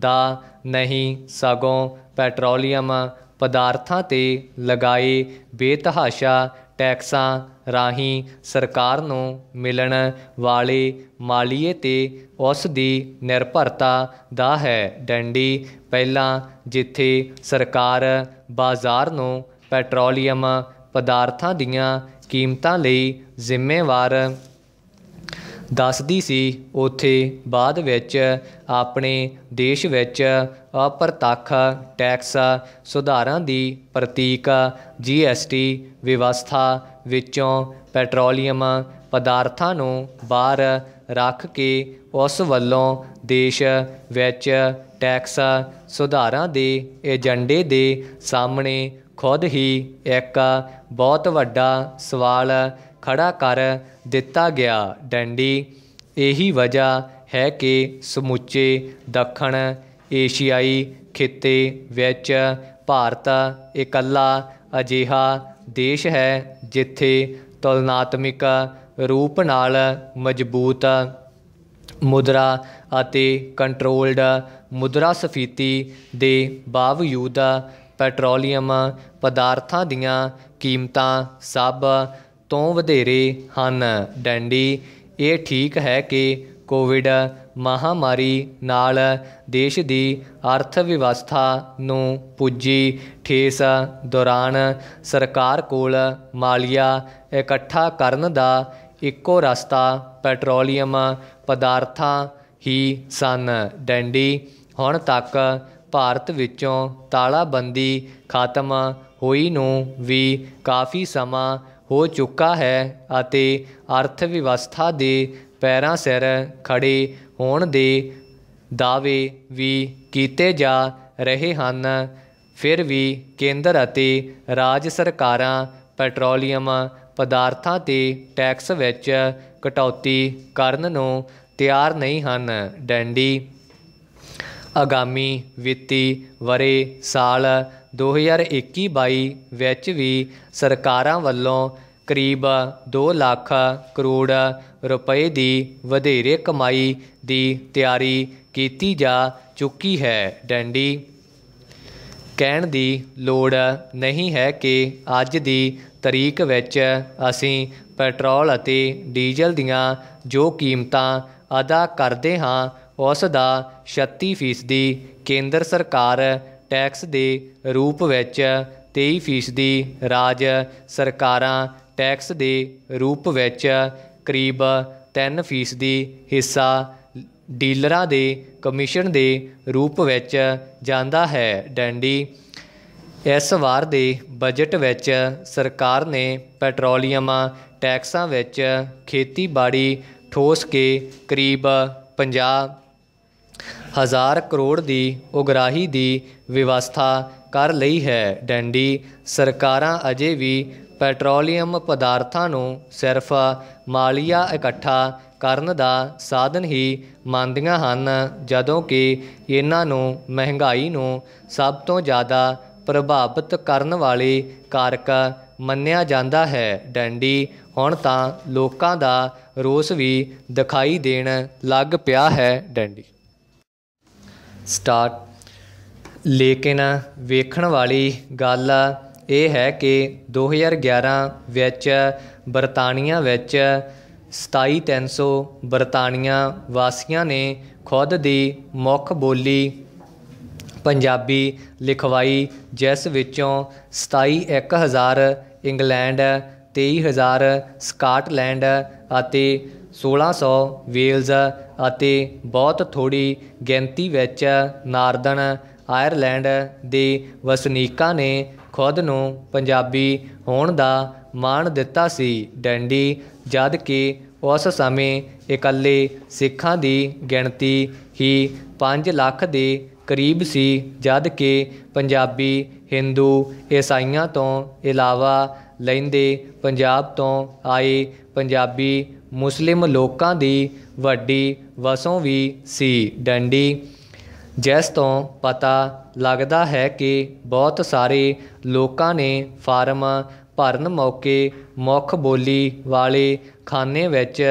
ਦਾ ਨਹੀਂ ਸਗੋਂ ਪੈਟਰੋਲੀਅਮ ਪਦਾਰਥਾਂ ਤੇ ਲਗਾਏ ਬੇਤਹਾਸ਼ਾ ਟੈਕਸਾਂ ਰਾਹੀਂ ਸਰਕਾਰ ਨੂੰ ਮਿਲਣ ਵਾਲੇ ਮਾਲੀਏ ਤੇ ਉਸ ਦੀ ਨਿਰਭਰਤਾ ਦਾ ਹੈ ਡੰਡੀ ਪਹਿਲਾਂ ਜਿੱਥੇ ਸਰਕਾਰ ਬਾਜ਼ਾਰ ਨੂੰ ਪੈਟਰੋਲੀਅਮ ਪਦਾਰਥਾਂ ਦੀਆਂ ਕੀਮਤਾਂ ਲਈ ਜ਼ਿੰਮੇਵਾਰ ਦੱਸਦੀ ਸੀ ਉਥੇ ਬਾਅਦ ਵਿੱਚ ਆਪਣੇ ਦੇਸ਼ ਵਿੱਚ ਅਪਰਤੱਖ ਟੈਕਸ ਸੁਧਾਰਾਂ ਦੀ ਪ੍ਰਤੀਕ ਜੀਐਸਟੀ ਵਿਵਸਥਾ ਵਿੱਚੋਂ ਪੈਟਰੋਲੀਅਮ ਪਦਾਰਥਾਂ ਨੂੰ ਬਾਹਰ ਰੱਖ ਕੇ ਉਸ ਵੱਲੋਂ ਦੇਸ਼ ਵਿੱਚ ਟੈਕਸ ਸੁਧਾਰਾਂ ਦੇ ਏਜੰਡੇ ਦੇ ਸਾਹਮਣੇ ਖੁਦ ਹੀ ਇੱਕ ਬਹੁਤ ਵੱਡਾ ਸਵਾਲ ਖੜਾ ਕਰ ਦਿੱਤਾ ਗਿਆ ਡੈਂਡੀ ਇਹੀ ਵਜ੍ਹਾ ਹੈ ਕਿ ਸਮੁੱਚੇ ਦੱਖਣ ਏਸ਼ੀਆਈ ਖੇਤੇ ਵਿੱਚ ਭਾਰਤ ਇਕੱਲਾ ਅਜਿਹਾ ਦੇਸ਼ ਹੈ ਜਿੱਥੇ ਤੁਲਨਾਤਮਿਕ ਰੂਪ ਨਾਲ ਮਜ਼ਬੂਤ ਮੁਦਰਾ ਅਤੇ ਕੰਟਰੋਲਡ ਮੁਦਰਾ ਸਫੀਤੀ ਦੇ ਬਾਵਜੂਦ ਪੈਟਰੋਲੀਅਮ ਪਦਾਰਥਾਂ ਦੀਆਂ ਕੀਮਤਾਂ ਸਭ ਤੋਂ ਵਧੇਰੇ ਹਨ ਡੈਂਡੀ ਇਹ ਠੀਕ ਹੈ ਕਿ ਕੋਵਿਡ ਮਹਾਮਾਰੀ ਨਾਲ ਦੇਸ਼ ਦੀ ਅਰਥ ਵਿਵਸਥਾ ਨੂੰ ਪੁੱਜੀ ਠੇਸ ਦੌਰਾਨ ਸਰਕਾਰ ਕੋਲ ਮਾਲੀਆ ਇਕੱਠਾ ਕਰਨ ਦਾ ਇੱਕੋ ਰਸਤਾ ਪੈਟਰੋਲੀਅਮ ਪਦਾਰਥਾਂ ਹੀ ਸਨ ਡੈਂਡੀ ਹੁਣ ਤੱਕ ਭਾਰਤ ਵਿੱਚੋਂ ਤਾਲਾਬੰਦੀ ਖਤਮ ਹੋਈ ਨੂੰ ਵੀ ਕਾਫੀ ਸਮਾਂ ਹੋ ਚੁੱਕਾ ਹੈ ਅਤੇ ਅਰਥ ਵਿਵਸਥਾ ਦੇ ਪੈਰਾਂ ਸਿਰ ਖੜੇ ਹੋਣ ਦੇ ਦਾਅਵੇ ਵੀ ਕੀਤੇ ਜਾ ਰਹੇ ਹਨ ਫਿਰ ਵੀ ਕੇਂਦਰ ਅਤੇ ਰਾਜ ਸਰਕਾਰਾਂ ਪੈਟਰੋਲੀਅਮ ਪਦਾਰਥਾਂ ਤੇ ਟੈਕਸ ਵਿੱਚ ਕਟੌਤੀ ਕਰਨ ਨੂੰ ਤਿਆਰ ਨਹੀਂ ਹਨ ਡੈਂਡੀ ਆਗਾਮੀ ਵਿੱਤੀ ਵਰੇ ਸਾਲ 2021 22 ਵਿੱਚ ਵੀ ਸਰਕਾਰਾਂ ਵੱਲੋਂ ਕਰੀਬ 2 ਲੱਖ ਕਰੋੜ ਰੁਪਏ ਦੀ ਵਧੇਰੇ ਕਮਾਈ ਦੀ ਤਿਆਰੀ ਕੀਤੀ ਜਾ ਚੁੱਕੀ ਹੈ ਡੈਂਡੀ ਕਹਿਣ ਦੀ ਲੋੜ ਨਹੀਂ ਹੈ ਕਿ ਅੱਜ ਦੀ ਤਰੀਕ ਵਿੱਚ ਅਸੀਂ ਪੈਟਰੋਲ ਅਤੇ ਡੀਜ਼ਲ ਦੀਆਂ ਜੋ ਕੀਮਤਾਂ ਅਦਾ ਕਰਦੇ ਹਾਂ ਉਸ ਦਾ 36% ਕੇਂਦਰ ਸਰਕਾਰ ਟੈਕਸ ਦੇ ਰੂਪ ਵਿੱਚ 23% ਰਾਜ ਸਰਕਾਰਾਂ ਟੈਕਸ ਦੇ ਰੂਪ ਵਿੱਚ ਕਰੀਬ 3% ਹਿੱਸਾ ਡੀਲਰਾਂ ਦੇ ਕਮਿਸ਼ਨ ਦੇ ਰੂਪ ਵਿੱਚ ਜਾਂਦਾ ਹੈ ਡੈਂਡੀ ਇਸ ਵਾਰ ਦੇ ਬਜਟ ਵਿੱਚ ਸਰਕਾਰ ਨੇ ਪੈਟਰੋਲੀਅਮ ਟੈਕਸਾਂ ਵਿੱਚ ਖੇਤੀਬਾੜੀ ਠੋਸ ਕੇ ਕਰੀਬ 50 ਹਜ਼ਾਰ ਕਰੋੜ ਦੀ ਉਗਰਾਹੀ ਦੀ ਵਿਵਸਥਾ ਕਰ ਲਈ ਹੈ ਡੈਂਡੀ ਸਰਕਾਰਾਂ ਅਜੇ ਵੀ ਪੈਟਰੋਲੀਅਮ ਪਦਾਰਥਾਂ ਨੂੰ ਸਿਰਫ ਮਾਲੀਆ ਇਕੱਠਾ ਕਰਨ ਦਾ ਸਾਧਨ ਹੀ ਮੰਨਦੀਆਂ ਹਨ ਜਦੋਂ ਕਿ ਇਹਨਾਂ ਨੂੰ ਮਹਿੰਗਾਈ ਨੂੰ ਸਭ ਤੋਂ ਜ਼ਿਆਦਾ ਪ੍ਰਭਾਵਿਤ ਕਰਨ ਵਾਲੇ ਕਾਰਕ ਮੰਨਿਆ ਜਾਂਦਾ ਹੈ ਡੰਡੀ ਹੁਣ ਤਾਂ ਲੋਕਾਂ ਦਾ ਰੋਸ ਵੀ ਦਿਖਾਈ ਦੇਣ ਲੱਗ ਪਿਆ ਹੈ ਡੰਡੀ ਸਟਾਰਟ ਲੇਕਿਨ ਵੇਖਣ ਵਾਲੀ ਗੱਲ ਇਹ ਹੈ ਕਿ 2011 ਵਿੱਚ ਬਰਤਾਨੀਆ ਵਿੱਚ 27300 ਬਰਤਾਨੀਆ ਵਾਸੀਆਂ ਨੇ ਖੁਦ ਦੀ ਮੁੱਖ ਬੋਲੀ ਪੰਜਾਬੀ ਲਿਖਵਾਈ ਜਿਸ ਵਿੱਚੋਂ 27100 ਇੰਗਲੈਂਡ 23000 ਸਕਾਟਲੈਂਡ ਅਤੇ 1600 ਵੇਲਜ਼ ਅਤੇ ਬਹੁਤ ਥੋੜੀ ਗਿਣਤੀ ਵਿੱਚ ਨਾਰਦਨ ਆਇਰਲੈਂਡ ਦੇ ਵਸਨੀਕਾਂ ਨੇ ਖੁਦ ਨੂੰ ਪੰਜਾਬੀ ਹੋਣ ਦਾ ਮਾਣ ਦਿੱਤਾ ਸੀ ਡੈਂਡੀ ਜਦ ਕਿ ਉਸ ਸਮੇਂ ਇਕੱਲੇ ਸਿੱਖਾਂ ਦੀ ਗਿਣਤੀ ਹੀ 5 ਲੱਖ ਦੇ ਕਰੀਬ ਸੀ ਜਦ ਕਿ ਪੰਜਾਬੀ ਹਿੰਦੂ ਈਸਾਈਆਂ ਤੋਂ ਇਲਾਵਾ ਲੈਂਦੇ ਪੰਜਾਬ ਤੋਂ ਆਏ ਪੰਜਾਬੀ ਮੁਸਲਿਮ ਲੋਕਾਂ ਦੀ ਵੱਡੀ ਵਸੋਂ ਵੀ ਸੀ ਡੰਡੀ ਜਿਸ ਤੋਂ ਪਤਾ ਲੱਗਦਾ ਹੈ ਕਿ ਬਹੁਤ ਸਾਰੇ ਲੋਕਾਂ ਨੇ ਫਾਰਮ ਭਰਨ ਮੌਕੇ ਮੁੱਖ ਬੋਲੀ ਵਾਲੇ ਖਾਨੇ ਵਿੱਚ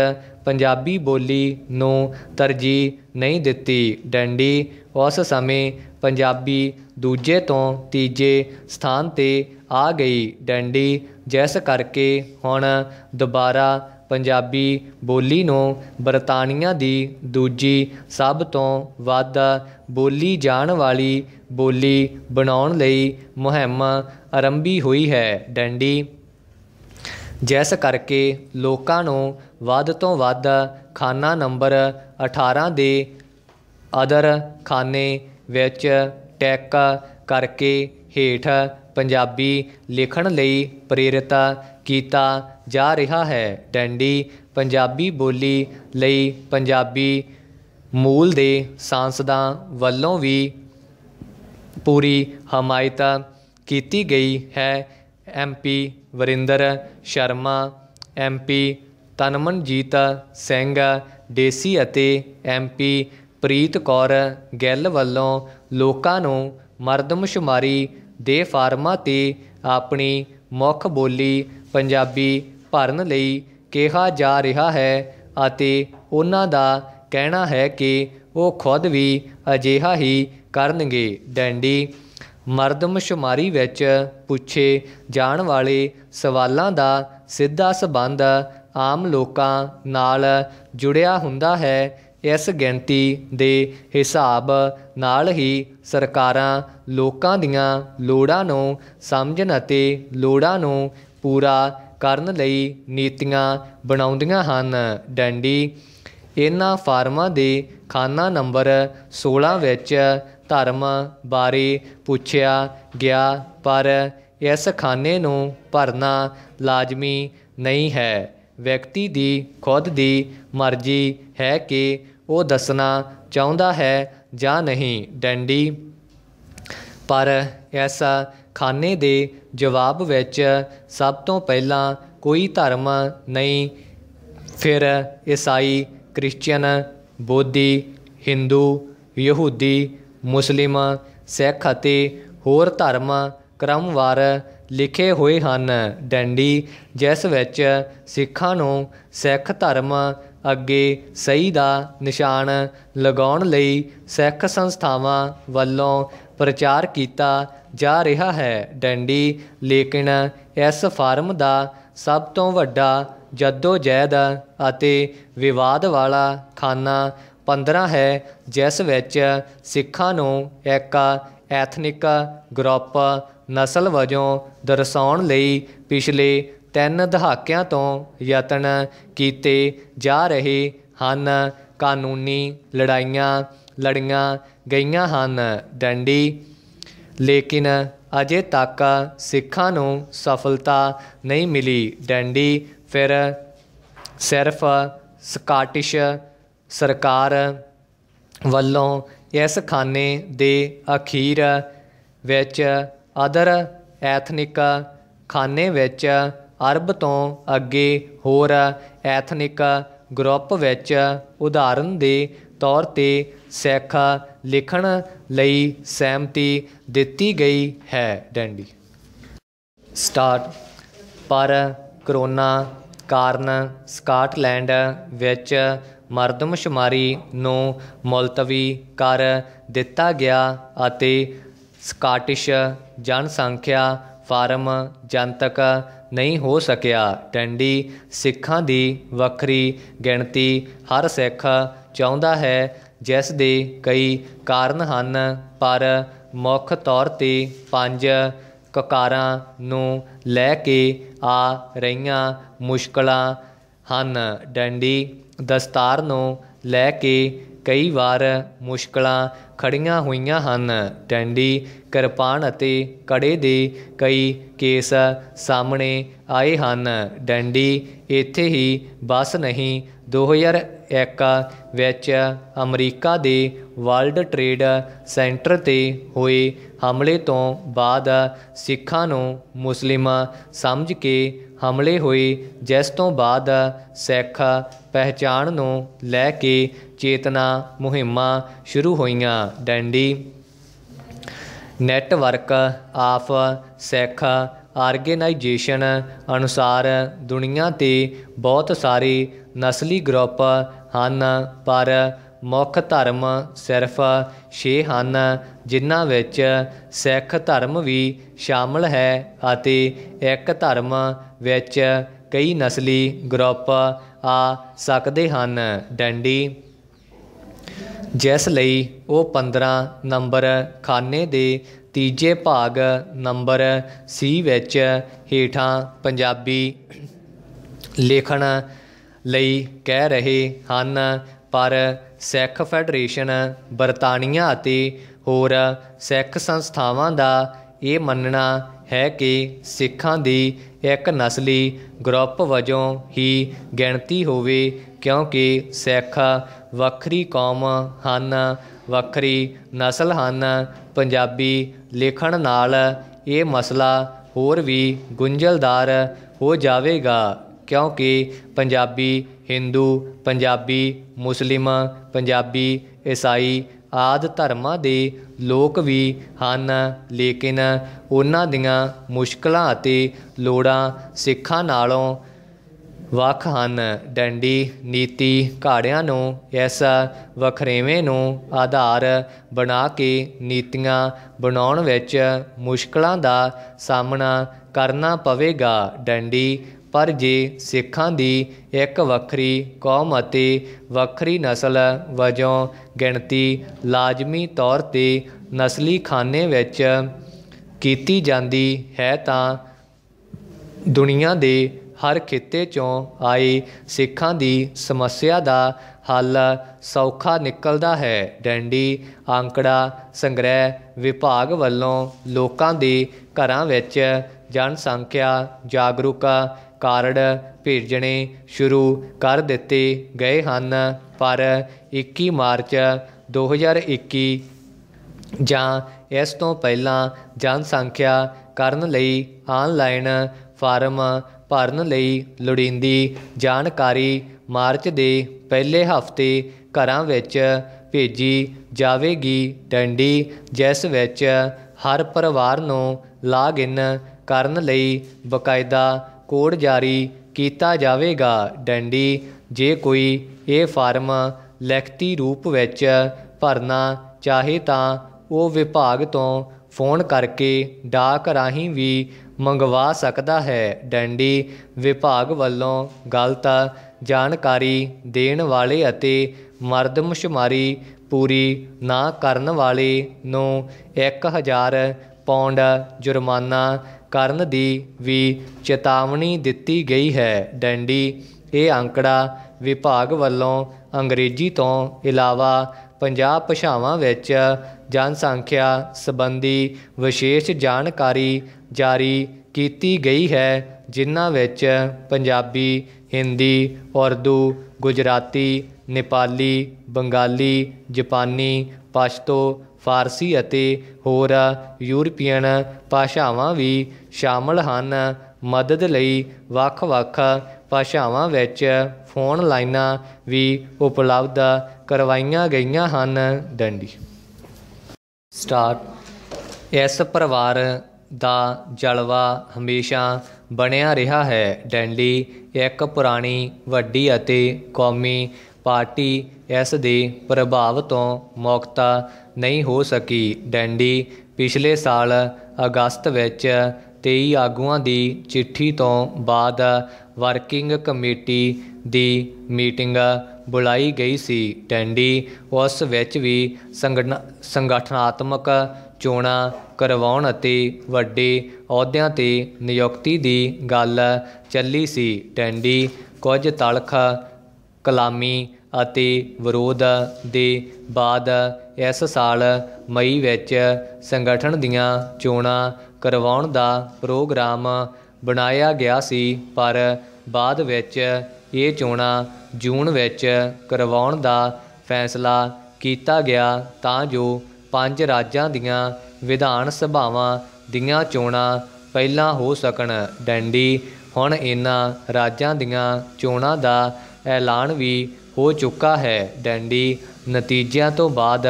ਪੰਜਾਬੀ ਬੋਲੀ ਨੂੰ ਤਰਜੀਹ ਨਹੀਂ ਦਿੱਤੀ ਡੰਡੀ ਉਸ ਸਮੇਂ ਪੰਜਾਬੀ ਦੂਜੇ ਤੋਂ ਤੀਜੇ ਸਥਾਨ ਤੇ ਆ ਗਈ ਡੰਡੀ ਜਿਸ ਕਰਕੇ ਹੁਣ ਦੁਬਾਰਾ ਪੰਜਾਬੀ ਬੋਲੀ ਨੂੰ ਬਰਤਾਨੀਆ ਦੀ ਦੂਜੀ ਸਭ ਤੋਂ ਵੱਧ ਬੋਲੀ ਜਾਣ ਵਾਲੀ ਬੋਲੀ ਬਣਾਉਣ ਲਈ ਮੁਹਿੰਮ ਆਰੰਭੀ ਹੋਈ ਹੈ ਡੰਡੀ ਜਿਸ ਕਰਕੇ ਲੋਕਾਂ ਨੂੰ ਵੱਧ ਤੋਂ ਵੱਧ ਖਾਨਾ ਨੰਬਰ 18 ਦੇ ਅਦਰ ਖਾਨੇ ਵਿੱਚ ਟੈਕ ਕਰਕੇ ਹੇਠ ਪੰਜਾਬੀ ਲਿਖਣ ਲਈ ਪ੍ਰੇਰਿਤ ਕੀਤਾ ਜਾ ਰਿਹਾ ਹੈ ਡੈਂਡੀ ਪੰਜਾਬੀ ਬੋਲੀ ਲਈ ਪੰਜਾਬੀ ਮੂਲ ਦੇ ਸਾਂਸਦਾਂ ਵੱਲੋਂ ਵੀ ਪੂਰੀ ਹਮਾਇਤ ਕੀਤੀ ਗਈ ਹੈ ਐਮਪੀ ਵਰਿੰਦਰ ਸ਼ਰਮਾ ਐਮਪੀ ਤਨਮਨਜੀਤ ਸਿੰਘ ਡੇਸੀ ਅਤੇ ਐਮਪੀ ਪ੍ਰੀਤ ਕੌਰ ਗਿੱਲ ਵੱਲੋਂ ਲੋਕਾਂ ਨੂੰ ਮਰਦਮਸ਼ੁਮਾਰੀ ਦੇ ਫਾਰਮਾਂ ਤੇ ਆਪਣੀ ਮੁੱਖ ਬੋਲੀ ਪੰਜਾਬੀ ਭਰਨ ਲਈ ਕਿਹਾ ਜਾ ਰਿਹਾ ਹੈ ਅਤੇ ਉਹਨਾਂ ਦਾ ਕਹਿਣਾ ਹੈ ਕਿ ਉਹ ਖੁਦ ਵੀ ਅਜਿਹਾ ਹੀ ਕਰਨਗੇ ਡੈਂਡੀ ਮਰਦਮਸ਼ੁਮਾਰੀ ਵਿੱਚ ਪੁੱਛੇ ਜਾਣ ਵਾਲੇ ਸਵਾਲਾਂ ਦਾ ਸਿੱਧਾ ਸਬੰਧ ਆਮ ਲੋਕਾਂ ਨਾਲ ਜੁੜਿਆ ਹੁੰਦਾ ਹੈ ਇਸ ਗਿਣਤੀ ਦੇ ਹਿਸਾਬ ਨਾਲ ਹੀ ਸਰਕਾਰਾਂ ਲੋਕਾਂ ਦੀਆਂ ਲੋੜਾਂ ਨੂੰ ਸਮਝਣ ਅਤੇ ਲੋੜਾਂ ਨੂੰ ਪੂਰਾ ਕਰਨ ਲਈ ਨੀਤੀਆਂ ਬਣਾਉਂਦੀਆਂ ਹਨ ਡੈਂਡੀ ਇਹਨਾਂ ਫਾਰਮਾਂ ਦੇ ਖਾਨਾ ਨੰਬਰ 16 ਵਿੱਚ ਧਰਮ ਬਾਰੇ ਪੁੱਛਿਆ ਗਿਆ ਪਰ ਇਸ ਖਾਨੇ ਨੂੰ ਭਰਨਾ ਲਾਜ਼ਮੀ ਨਹੀਂ ਹੈ ਵਿਅਕਤੀ ਦੀ ਖੁਦ ਦੀ ਮਰਜ਼ੀ ਹੈ ਕਿ ਉਹ ਦੱਸਣਾ ਚਾਹੁੰਦਾ ਹੈ ਜਾਂ ਨਹੀਂ ਡੈਂਡੀ ਪਰ ਐਸਾ ਖਾਨੇ ਦੇ ਜਵਾਬ ਵਿੱਚ ਸਭ ਤੋਂ ਪਹਿਲਾਂ ਕੋਈ ਧਰਮ ਨਹੀਂ ਫਿਰ ਈਸਾਈ ਕ੍ਰਿਸਚੀਅਨ ਬੋਧੀ ਹਿੰਦੂ ਯਹੂਦੀ ਮੁਸਲਿਮ ਸਿੱਖ ਅਤੇ ਹੋਰ ਧਰਮ ਕ੍ਰਮਵਾਰ ਲਿਖੇ ਹੋਏ ਹਨ ਡੈਂਡੀ ਜਿਸ ਵਿੱਚ ਸਿੱਖਾਂ ਨੂੰ ਸਿੱਖ ਧਰਮ ਅੱਗੇ ਸਹੀ ਦਾ ਨਿਸ਼ਾਨ ਲਗਾਉਣ ਲਈ ਸਿੱਖ ਸੰਸਥਾਵਾਂ ਵੱਲੋਂ ਪ੍ਰਚਾਰ ਕੀਤਾ ਜਾ ਰਿਹਾ ਹੈ ਡੈਂਡੀ ਲੇਕਿਨ ਇਸ ਫਾਰਮ ਦਾ ਸਭ ਤੋਂ ਵੱਡਾ ਜੈਦ ਅਤੇ ਵਿਵਾਦ ਵਾਲਾ ਖਾਨਾ 15 ਹੈ ਜਿਸ ਵਿੱਚ ਸਿੱਖਾਂ ਨੂੰ ਇੱਕ ਐਥਨਿਕ ਗਰੁੱਪ ਨਸਲ ਵਜੋਂ ਦਰਸਾਉਣ ਲਈ ਪਿਛਲੇ ਤਿੰਨ ਦਹਾਕਿਆਂ ਤੋਂ ਯਤਨ ਕੀਤੇ ਜਾ ਰਹੇ ਹਨ ਕਾਨੂੰਨੀ ਲੜਾਈਆਂ ਲੜੀਆਂ ਗਈਆਂ ਹਨ ਡੰਡੀ ਲੇਕਿਨ ਅਜੇ ਤੱਕ ਸਿੱਖਾਂ ਨੂੰ ਸਫਲਤਾ ਨਹੀਂ ਮਿਲੀ ਡੰਡੀ ਫਿਰ ਸਿਰਫ ਸਕਾਟਿਸ਼ ਸਰਕਾਰ ਵੱਲੋਂ ਇਸ ਖਾਨੇ ਦੇ ਅਖੀਰ ਵਿੱਚ ਅਦਰ ਐਥਨਿਕ ਖਾਨੇ ਵਿੱਚ ਅਰਬ ਤੋਂ ਅੱਗੇ ਹੋਰ ਐਥਨਿਕ ਗਰੁੱਪ ਵਿੱਚ ਉਦਾਹਰਨ ਦੇ ਤੌਰ ਤੇ ਸਿੱਖ ਲਿਖਣ ਲਈ ਸਹਿਮਤੀ ਦਿੱਤੀ ਗਈ ਹੈ ਡੈਂਡੀ ਸਟਾਰਟ ਪਰ ਕਰੋਨਾ ਕਾਰਨ ਸਕਾਟਲੈਂਡ ਵਿੱਚ ਮਰਦਮਸ਼ਮਾਰੀ ਨੂੰ ਮਲਤਵੀ ਕਰ ਦਿੱਤਾ ਗਿਆ ਅਤੇ ਸਕਾਟਿਸ਼ ਜਨਸੰਖਿਆ ਫਾਰਮ ਜਨਤਕ ਨਹੀਂ ਹੋ ਸਕਿਆ ਟੰਡੀ ਸਿੱਖਾਂ ਦੀ ਵੱਖਰੀ ਗਿਣਤੀ ਹਰ ਸਿੱਖ ਚਾਹੁੰਦਾ ਹੈ ਜਿਸ ਦੇ ਕਈ ਕਾਰਨ ਹਨ ਪਰ ਮੁੱਖ ਤੌਰ ਤੇ ਪੰਜ ਕਕਾਰਾਂ ਨੂੰ ਲੈ ਕੇ ਆ ਰਹੀਆਂ ਮੁਸ਼ਕਲਾਂ ਹਨ ਡੰਡੀ ਦਸਤਾਰ ਨੂੰ ਲੈ ਕੇ ਕਈ ਵਾਰ ਮੁਸ਼ਕਲਾਂ ਖੜੀਆਂ ਹੋਈਆਂ ਹਨ ਡੰਡੀ ਕਿਰਪਾਨ ਅਤੇ ਕੜੇ ਦੇ ਕਈ ਕੇਸ ਸਾਹਮਣੇ ਆਏ ਹਨ ਡੈਂਡੀ ਇੱਥੇ ਹੀ ਬਸ ਨਹੀਂ 2001 ਵਿੱਚ ਅਮਰੀਕਾ ਦੇ ਵਰਲਡ ਟ੍ਰੇਡ ਸੈਂਟਰ ਤੇ ਹੋਏ ਹਮਲੇ ਤੋਂ ਬਾਅਦ ਸਿੱਖਾਂ ਨੂੰ ਮੁਸਲਿਮ ਸਮਝ ਕੇ ਹਮਲੇ ਹੋਏ ਜਿਸ ਤੋਂ ਬਾਅਦ ਸਿੱਖ ਪਹਿਚਾਣ ਨੂੰ ਲੈ ਕੇ ਚੇਤਨਾ ਮੁਹਿੰਮਾਂ ਸ਼ੁਰੂ ਹੋਈਆਂ ਡੈਂਡੀ ਨੈਟਵਰਕ ਆਫ ਸਿੱਖ ਆਰਗੇਨਾਈਜੇਸ਼ਨ ਅਨੁਸਾਰ ਦੁਨੀਆ 'ਤੇ ਬਹੁਤ ਸਾਰੇ ਨਸਲੀ ਗਰੁੱਪ ਹਨ ਪਰ ਮੁੱਖ ਧਰਮ ਸਿਰਫ 6 ਹਨ ਜਿਨ੍ਹਾਂ ਵਿੱਚ ਸਿੱਖ ਧਰਮ ਵੀ ਸ਼ਾਮਲ ਹੈ ਅਤੇ ਇੱਕ ਧਰਮ ਵਿੱਚ ਕਈ ਨਸਲੀ ਗਰੁੱਪ ਆ ਸਕਦੇ ਹਨ ਡੰਡੀ ਜਿਸ ਲਈ ਉਹ 15 ਨੰਬਰ ਖਾਨੇ ਦੇ ਤੀਜੇ ਭਾਗ ਨੰਬਰ ਸੀ ਵਿੱਚ ਹੇਠਾਂ ਪੰਜਾਬੀ ਲੇਖਣ ਲਈ ਕਹਿ ਰਹੇ ਹਨ ਪਰ ਸਿੱਖ ਫੈਡਰੇਸ਼ਨ ਬਰਤਾਨੀਆ ਅਤੇ ਹੋਰ ਸਿੱਖ ਸੰਸਥਾਵਾਂ ਦਾ ਇਹ ਮੰਨਣਾ ਹੈ ਕਿ ਸਿੱਖਾਂ ਦੀ ਇੱਕ ਨਸਲੀ ਗਰੁੱਪ ਵਜੋਂ ਹੀ ਗਿਣਤੀ ਹੋਵੇ ਕਿਉਂਕਿ ਸਿੱਖ ਵੱਖਰੀ ਕੌਮ ਹਨ ਵੱਖਰੀ ਨਸਲ ਹਨ ਪੰਜਾਬੀ ਲਿਖਣ ਨਾਲ ਇਹ ਮਸਲਾ ਹੋਰ ਵੀ ਗੁੰਝਲਦਾਰ ਹੋ ਜਾਵੇਗਾ ਕਿਉਂਕਿ ਪੰਜਾਬੀ Hindu ਪੰਜਾਬੀ Muslim ਪੰਜਾਬੀ ਈਸਾਈ ਆਦ ਧਰਮਾਂ ਦੇ ਲੋਕ ਵੀ ਹਨ ਲੇਕਿਨ ਉਹਨਾਂ ਦੀਆਂ ਮੁਸ਼ਕਲਾਂ ਅਤੇ ਲੋੜਾਂ ਸਿੱਖਾਂ ਨਾਲੋਂ ਵੱਖ ਹਨ ਡੰਡੀ ਨੀਤੀ ਘਾੜਿਆਂ ਨੂੰ ਇਸ ਵਖਰੇਵੇਂ ਨੂੰ ਆਧਾਰ ਬਣਾ ਕੇ ਨੀਤੀਆਂ ਬਣਾਉਣ ਵਿੱਚ ਮੁਸ਼ਕਲਾਂ ਦਾ ਸਾਹਮਣਾ ਕਰਨਾ ਪਵੇਗਾ ਡੰਡੀ ਪਰ ਜੇ ਸਿੱਖਾਂ ਦੀ ਇੱਕ ਵੱਖਰੀ ਕੌਮ ਅਤੇ ਵੱਖਰੀ ਨਸਲ ਵਜੋਂ ਗਿਣਤੀ ਲਾਜ਼ਮੀ ਤੌਰ ਤੇ ਨਸਲੀ ਖਾਨੇ ਵਿੱਚ ਕੀਤੀ ਜਾਂਦੀ ਹੈ ਤਾਂ ਦੁਨੀਆ ਦੇ ਹਰ ਖੇਤੇ ਚੋਂ ਆਈ ਸਿੱਖਾਂ ਦੀ ਸਮੱਸਿਆ ਦਾ ਹੱਲ ਸੌਖਾ ਨਿਕਲਦਾ ਹੈ ਡੈਂਡੀ ਆਂਕੜਾ ਸੰਗ੍ਰਹਿ ਵਿਭਾਗ ਵੱਲੋਂ ਲੋਕਾਂ ਦੇ ਘਰਾਂ ਵਿੱਚ ਜਨਸੰਖਿਆ ਜਾਗਰੂਕਾ ਕਾਰਡ ਭੇਜਣੇ ਸ਼ੁਰੂ ਕਰ ਦਿੱਤੇ ਗਏ ਹਨ ਪਰ 21 ਮਾਰਚ 2021 ਜਾਂ ਇਸ ਤੋਂ ਪਹਿਲਾਂ ਜਨਸੰਖਿਆ ਕਰਨ ਲਈ ਆਨਲਾਈਨ ਫਾਰਮ ਭਰਨ ਲਈ ਲੋੜੀਂਦੀ ਜਾਣਕਾਰੀ ਮਾਰਚ ਦੇ ਪਹਿਲੇ ਹਫ਼ਤੇ ਘਰਾਂ ਵਿੱਚ ਭੇਜੀ ਜਾਵੇਗੀ ਡੰਡੀ ਜਿਸ ਵਿੱਚ ਹਰ ਪਰਿਵਾਰ ਨੂੰ ਲਾਗਇਨ ਕਰਨ ਲਈ ਬਕਾਇਦਾ ਕੋਡ ਜਾਰੀ ਕੀਤਾ ਜਾਵੇਗਾ ਡੰਡੀ ਜੇ ਕੋਈ ਇਹ ਫਾਰਮ ਲਿਖਤੀ ਰੂਪ ਵਿੱਚ ਭਰਨਾ ਚਾਹੇ ਤਾਂ ਉਹ ਵਿਭਾਗ ਤੋਂ ਫੋਨ ਕਰਕੇ ਡਾਕ ਰਾਹੀਂ ਵੀ ਮੰਗਵਾ ਸਕਦਾ ਹੈ ਡੈਂਡੀ ਵਿਭਾਗ ਵੱਲੋਂ ਗਲਤ ਜਾਣਕਾਰੀ ਦੇਣ ਵਾਲੇ ਅਤੇ ਮਰਦਮਸ਼ੁਮਾਰੀ ਪੂਰੀ ਨਾ ਕਰਨ ਵਾਲੇ ਨੂੰ 1000 ਪੌਂਡ ਜੁਰਮਾਨਾ ਕਰਨ ਦੀ ਵੀ ਚੇਤਾਵਨੀ ਦਿੱਤੀ ਗਈ ਹੈ ਡੈਂਡੀ ਇਹ ਅੰਕੜਾ ਵਿਭਾਗ ਵੱਲੋਂ ਅੰਗਰੇਜ਼ੀ ਤੋਂ ਇਲਾਵਾ ਪੰਜਾਬ ਭਾਸ਼ਾਵਾਂ ਵਿੱਚ ਜਨਸੰਖਿਆ ਸੰਬੰਧੀ ਵਿਸ਼ੇਸ਼ ਜਾਣਕਾਰੀ ਜਾਰੀ ਕੀਤੀ ਗਈ ਹੈ ਜਿਨ੍ਹਾਂ ਵਿੱਚ ਪੰਜਾਬੀ ਹਿੰਦੀ ਉਰਦੂ ਗੁਜਰਾਤੀ ਨੇਪਾਲੀ ਬੰਗਾਲੀ ਜਪਾਨੀ ਪਸ਼ਤੋ ਫਾਰਸੀ ਅਤੇ ਹੋਰ ਯੂਰਪੀਅਨ ਭਾਸ਼ਾਵਾਂ ਵੀ ਸ਼ਾਮਲ ਹਨ ਮਦਦ ਲਈ ਵੱਖ-ਵੱਖ ਭਾਸ਼ਾਵਾਂ ਵਿੱਚ ਫੋਨ ਲਾਈਨਾਂ ਵੀ ਉਪਲਬਧ ਕਰਵਾਈਆਂ ਗਈਆਂ ਹਨ ਡੰਡੀ ਸਟਾਰਟ ਇਸ ਪਰਿਵਾਰ ਦਾ ਜਲਵਾ ਹਮੇਸ਼ਾ ਬਣਿਆ ਰਿਹਾ ਹੈ ਡੈਂਡੀ ਇੱਕ ਪੁਰਾਣੀ ਵੱਡੀ ਅਤੇ ਕੌਮੀ ਪਾਰਟੀ ਇਸ ਦੇ ਪ੍ਰਭਾਵ ਤੋਂ ਮੁਕਤਾ ਨਹੀਂ ਹੋ ਸਕੀ ਡੈਂਡੀ ਪਿਛਲੇ ਸਾਲ ਅਗਸਤ ਵਿੱਚ 23 ਆਗੂਆਂ ਦੀ ਚਿੱਠੀ ਤੋਂ ਬਾਅਦ ਵਰਕਿੰਗ ਕਮੇਟੀ ਦੀ ਮੀਟਿੰਗ ਬੁਲਾਈ ਗਈ ਸੀ ਟੈਂਡੀ ਉਸ ਵਿੱਚ ਵੀ ਸੰਗਠਨਾਤਮਕ ਚੋਣਾਂ ਕਰਵਾਉਣ ਅਤੇ ਵੱਡੇ ਅਹੁਦਿਆਂ ਤੇ ਨਿਯੁਕਤੀ ਦੀ ਗੱਲ ਚੱਲੀ ਸੀ ਟੈਂਡੀ ਕੁਝ ਤਲਖ ਕਲਾਮੀ ਅਤੇ ਵਿਰੋਧ ਦੇ ਬਾਅਦ ਇਸ ਸਾਲ ਮਈ ਵਿੱਚ ਸੰਗਠਨ ਦੀਆਂ ਚੋਣਾਂ ਕਰਵਾਉਣ ਦਾ ਪ੍ਰੋਗਰਾਮ ਬਣਾਇਆ ਗਿਆ ਸੀ ਪਰ ਬਾਅਦ ਵਿੱਚ ਇਹ ਚੋਣਾਂ ਜੂਨ ਵਿੱਚ ਕਰਵਾਉਣ ਦਾ ਫੈਸਲਾ ਕੀਤਾ ਗਿਆ ਤਾਂ ਜੋ ਪੰਜ ਰਾਜਾਂ ਦੀਆਂ ਵਿਧਾਨ ਸਭਾਵਾਂ ਦੀਆਂ ਚੋਣਾਂ ਪਹਿਲਾਂ ਹੋ ਸਕਣ ਡੈਂਡੀ ਹੁਣ ਇਹਨਾਂ ਰਾਜਾਂ ਦੀਆਂ ਚੋਣਾਂ ਦਾ ਐਲਾਨ ਵੀ ਹੋ ਚੁੱਕਾ ਹੈ ਡੈਂਡੀ ਨਤੀਜਿਆਂ ਤੋਂ ਬਾਅਦ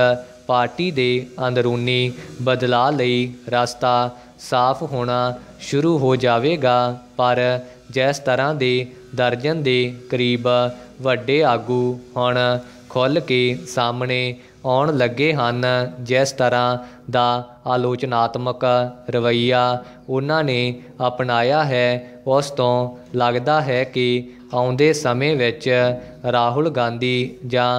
ਪਾਰਟੀ ਦੇ ਅੰਦਰੂਨੀ ਬਦਲਾਅ ਲਈ ਰਸਤਾ ਸਾਫ਼ ਹੋਣਾ ਸ਼ੁਰੂ ਹੋ ਜਾਵੇਗਾ ਪਰ ਜਿਸ ਤਰ੍ਹਾਂ ਦੇ ਦਰਜਨ ਦੇ ਕਰੀਬ ਵੱਡੇ ਆਗੂ ਹੁਣ ਖੁੱਲ ਕੇ ਸਾਹਮਣੇ ਆਉਣ ਲੱਗੇ ਹਨ ਜਿਸ ਤਰ੍ਹਾਂ ਦਾ ਆਲੋਚਨਾਤਮਕ ਰਵਈਆ ਉਹਨਾਂ ਨੇ ਅਪਣਾਇਆ ਹੈ ਉਸ ਤੋਂ ਲੱਗਦਾ ਹੈ ਕਿ ਆਉਂਦੇ ਸਮੇਂ ਵਿੱਚ ਰਾਹੁਲ ਗਾਂਧੀ ਜਾਂ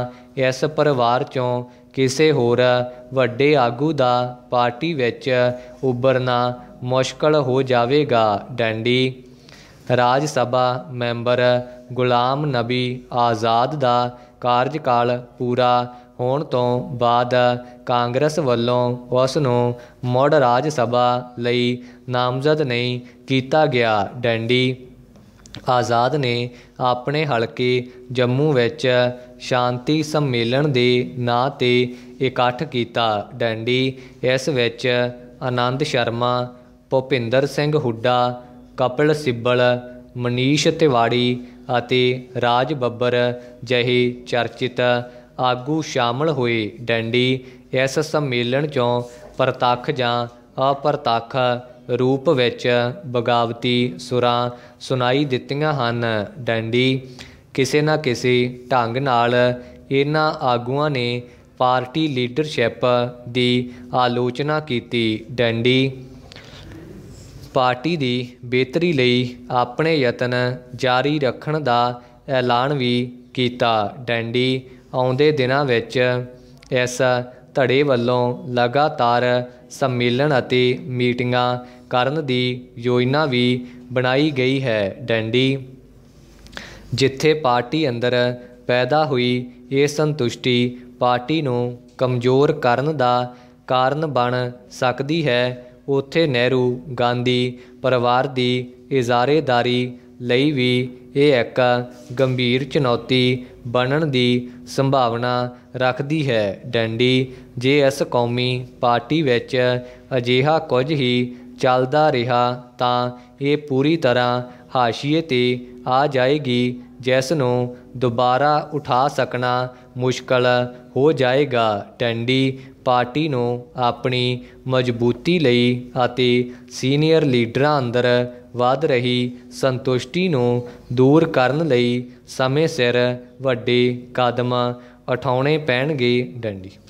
ਇਸ ਪਰਿਵਾਰ ਚੋਂ ਕਿਸੇ ਹੋਰ ਵੱਡੇ ਆਗੂ ਦਾ ਪਾਰਟੀ ਵਿੱਚ ਉੱਭਰਨਾ ਮੁਸ਼ਕਲ ਹੋ ਜਾਵੇਗਾ ਡੈਂਡੀ ਰਾਜ ਸਭਾ ਮੈਂਬਰ ਗੁਲਾਮ ਨਬੀ ਆਜ਼ਾਦ ਦਾ ਕਾਰਜਕਾਲ ਪੂਰਾ ਹੋਣ ਤੋਂ ਬਾਅਦ ਕਾਂਗਰਸ ਵੱਲੋਂ ਉਸ ਨੂੰ ਮੋੜ ਰਾਜ ਸਭਾ ਲਈ ਨਾਮਜ਼ਦ ਨਹੀਂ ਕੀਤਾ ਗਿਆ ਡੈਂਡੀ ਆਜ਼ਾਦ ਨੇ ਆਪਣੇ ਹਲਕੇ ਜੰਮੂ ਵਿੱਚ ਸ਼ਾਂਤੀ ਸੰਮੇਲਨ ਦੇ ਨਾਂ ਤੇ ਇਕੱਠ ਕੀਤਾ ਡੈਂਡੀ ਇਸ ਵਿੱਚ ਆਨੰਦ ਸ਼ਰਮਾ ਭੁਪਿੰਦਰ ਸਿੰਘ ਹੁੱਡਾ ਕਪਿਲ ਸਿੱਬਲ ਮਨੀਸ਼ ਤਿਵਾੜੀ ਅਤੇ ਰਾਜ ਬੱਬਰ ਜਹੇ ਚਰਚਿਤ ਆਗੂ ਸ਼ਾਮਲ ਹੋਏ ਡੈਂਡੀ ਇਸ ਸੰਮੇਲਨ ਚੋਂ ਪ੍ਰਤੱਖ ਜਾਂ ਅਪਰਤੱਖ ਰੂਪ ਵਿੱਚ ਬਗਾਵਤੀ ਸੁਰਾਂ ਸੁਣਾਈ ਦਿੱਤੀਆਂ ਹਨ ਡੈਂਡੀ ਕਿਸੇ ਨਾ ਕਿਸੇ ਢੰਗ ਨਾਲ ਇਹਨਾਂ ਆਗੂਆਂ ਨੇ ਪਾਰਟੀ ਲੀਡਰਸ਼ਿਪ ਦੀ ਆਲੋਚਨਾ ਕੀਤੀ ਡੰਡੀ ਪਾਰਟੀ ਦੀ ਬਿਹਤਰੀ ਲਈ ਆਪਣੇ ਯਤਨ ਜਾਰੀ ਰੱਖਣ ਦਾ ਐਲਾਨ ਵੀ ਕੀਤਾ ਡੈਂਡੀ ਆਉਂਦੇ ਦਿਨਾਂ ਵਿੱਚ ਇਸ ਧੜੇ ਵੱਲੋਂ ਲਗਾਤਾਰ ਸੰਮੇਲਨ ਅਤੇ ਮੀਟਿੰਗਾਂ ਕਰਨ ਦੀ ਯੋਜਨਾ ਵੀ ਬਣਾਈ ਗਈ ਹੈ ਡੈਂਡੀ ਜਿੱਥੇ ਪਾਰਟੀ ਅੰਦਰ ਪੈਦਾ ਹੋਈ ਇਹ ਸੰਤੁਸ਼ਟੀ ਪਾਰਟੀ ਨੂੰ ਕਮਜ਼ੋਰ ਕਰਨ ਦਾ ਕਾਰਨ ਬਣ ਸਕਦੀ ਹੈ ਉੱਥੇ ਨਹਿਰੂ ਗਾਂਧੀ ਪਰਿਵਾਰ ਦੀ ਇਜ਼ਾਰੇਦਾਰੀ ਲਈ ਵੀ ਇਹ ਇੱਕ ਗੰਭੀਰ ਚੁਣੌਤੀ ਬਣਨ ਦੀ ਸੰਭਾਵਨਾ ਰੱਖਦੀ ਹੈ ਡੈਂਡੀ ਜੇ ਇਸ ਕੌਮੀ ਪਾਰਟੀ ਵਿੱਚ ਅਜਿਹਾ ਕੁਝ ਹੀ ਚੱਲਦਾ ਰਿਹਾ ਤਾਂ ਇਹ ਪੂਰੀ ਤਰ੍ਹਾਂ ਹਾਸ਼ੀਏ ਤੇ ਆ ਜਾਏਗੀ ਜਿਸ ਨੂੰ ਦੁਬਾਰਾ ਉਠਾ ਸਕਣਾ ਮੁਸ਼ਕਲ ਹੋ ਜਾਏਗਾ ਟੈਂਡੀ ਪਾਰਟੀ ਨੂੰ ਆਪਣੀ ਮਜ਼ਬੂਤੀ ਲਈ ਅਤੇ ਸੀਨੀਅਰ ਲੀਡਰਾਂ ਅੰਦਰ ਵਧ ਰਹੀ ਸੰਤੁਸ਼ਟੀ ਨੂੰ ਦੂਰ ਕਰਨ ਲਈ ਸਮੇਂ ਸਿਰ ਵੱਡੇ ਕਦਮ ਉਠਾਉਣੇ ਪੈਣਗੇ ਡੰਡੀ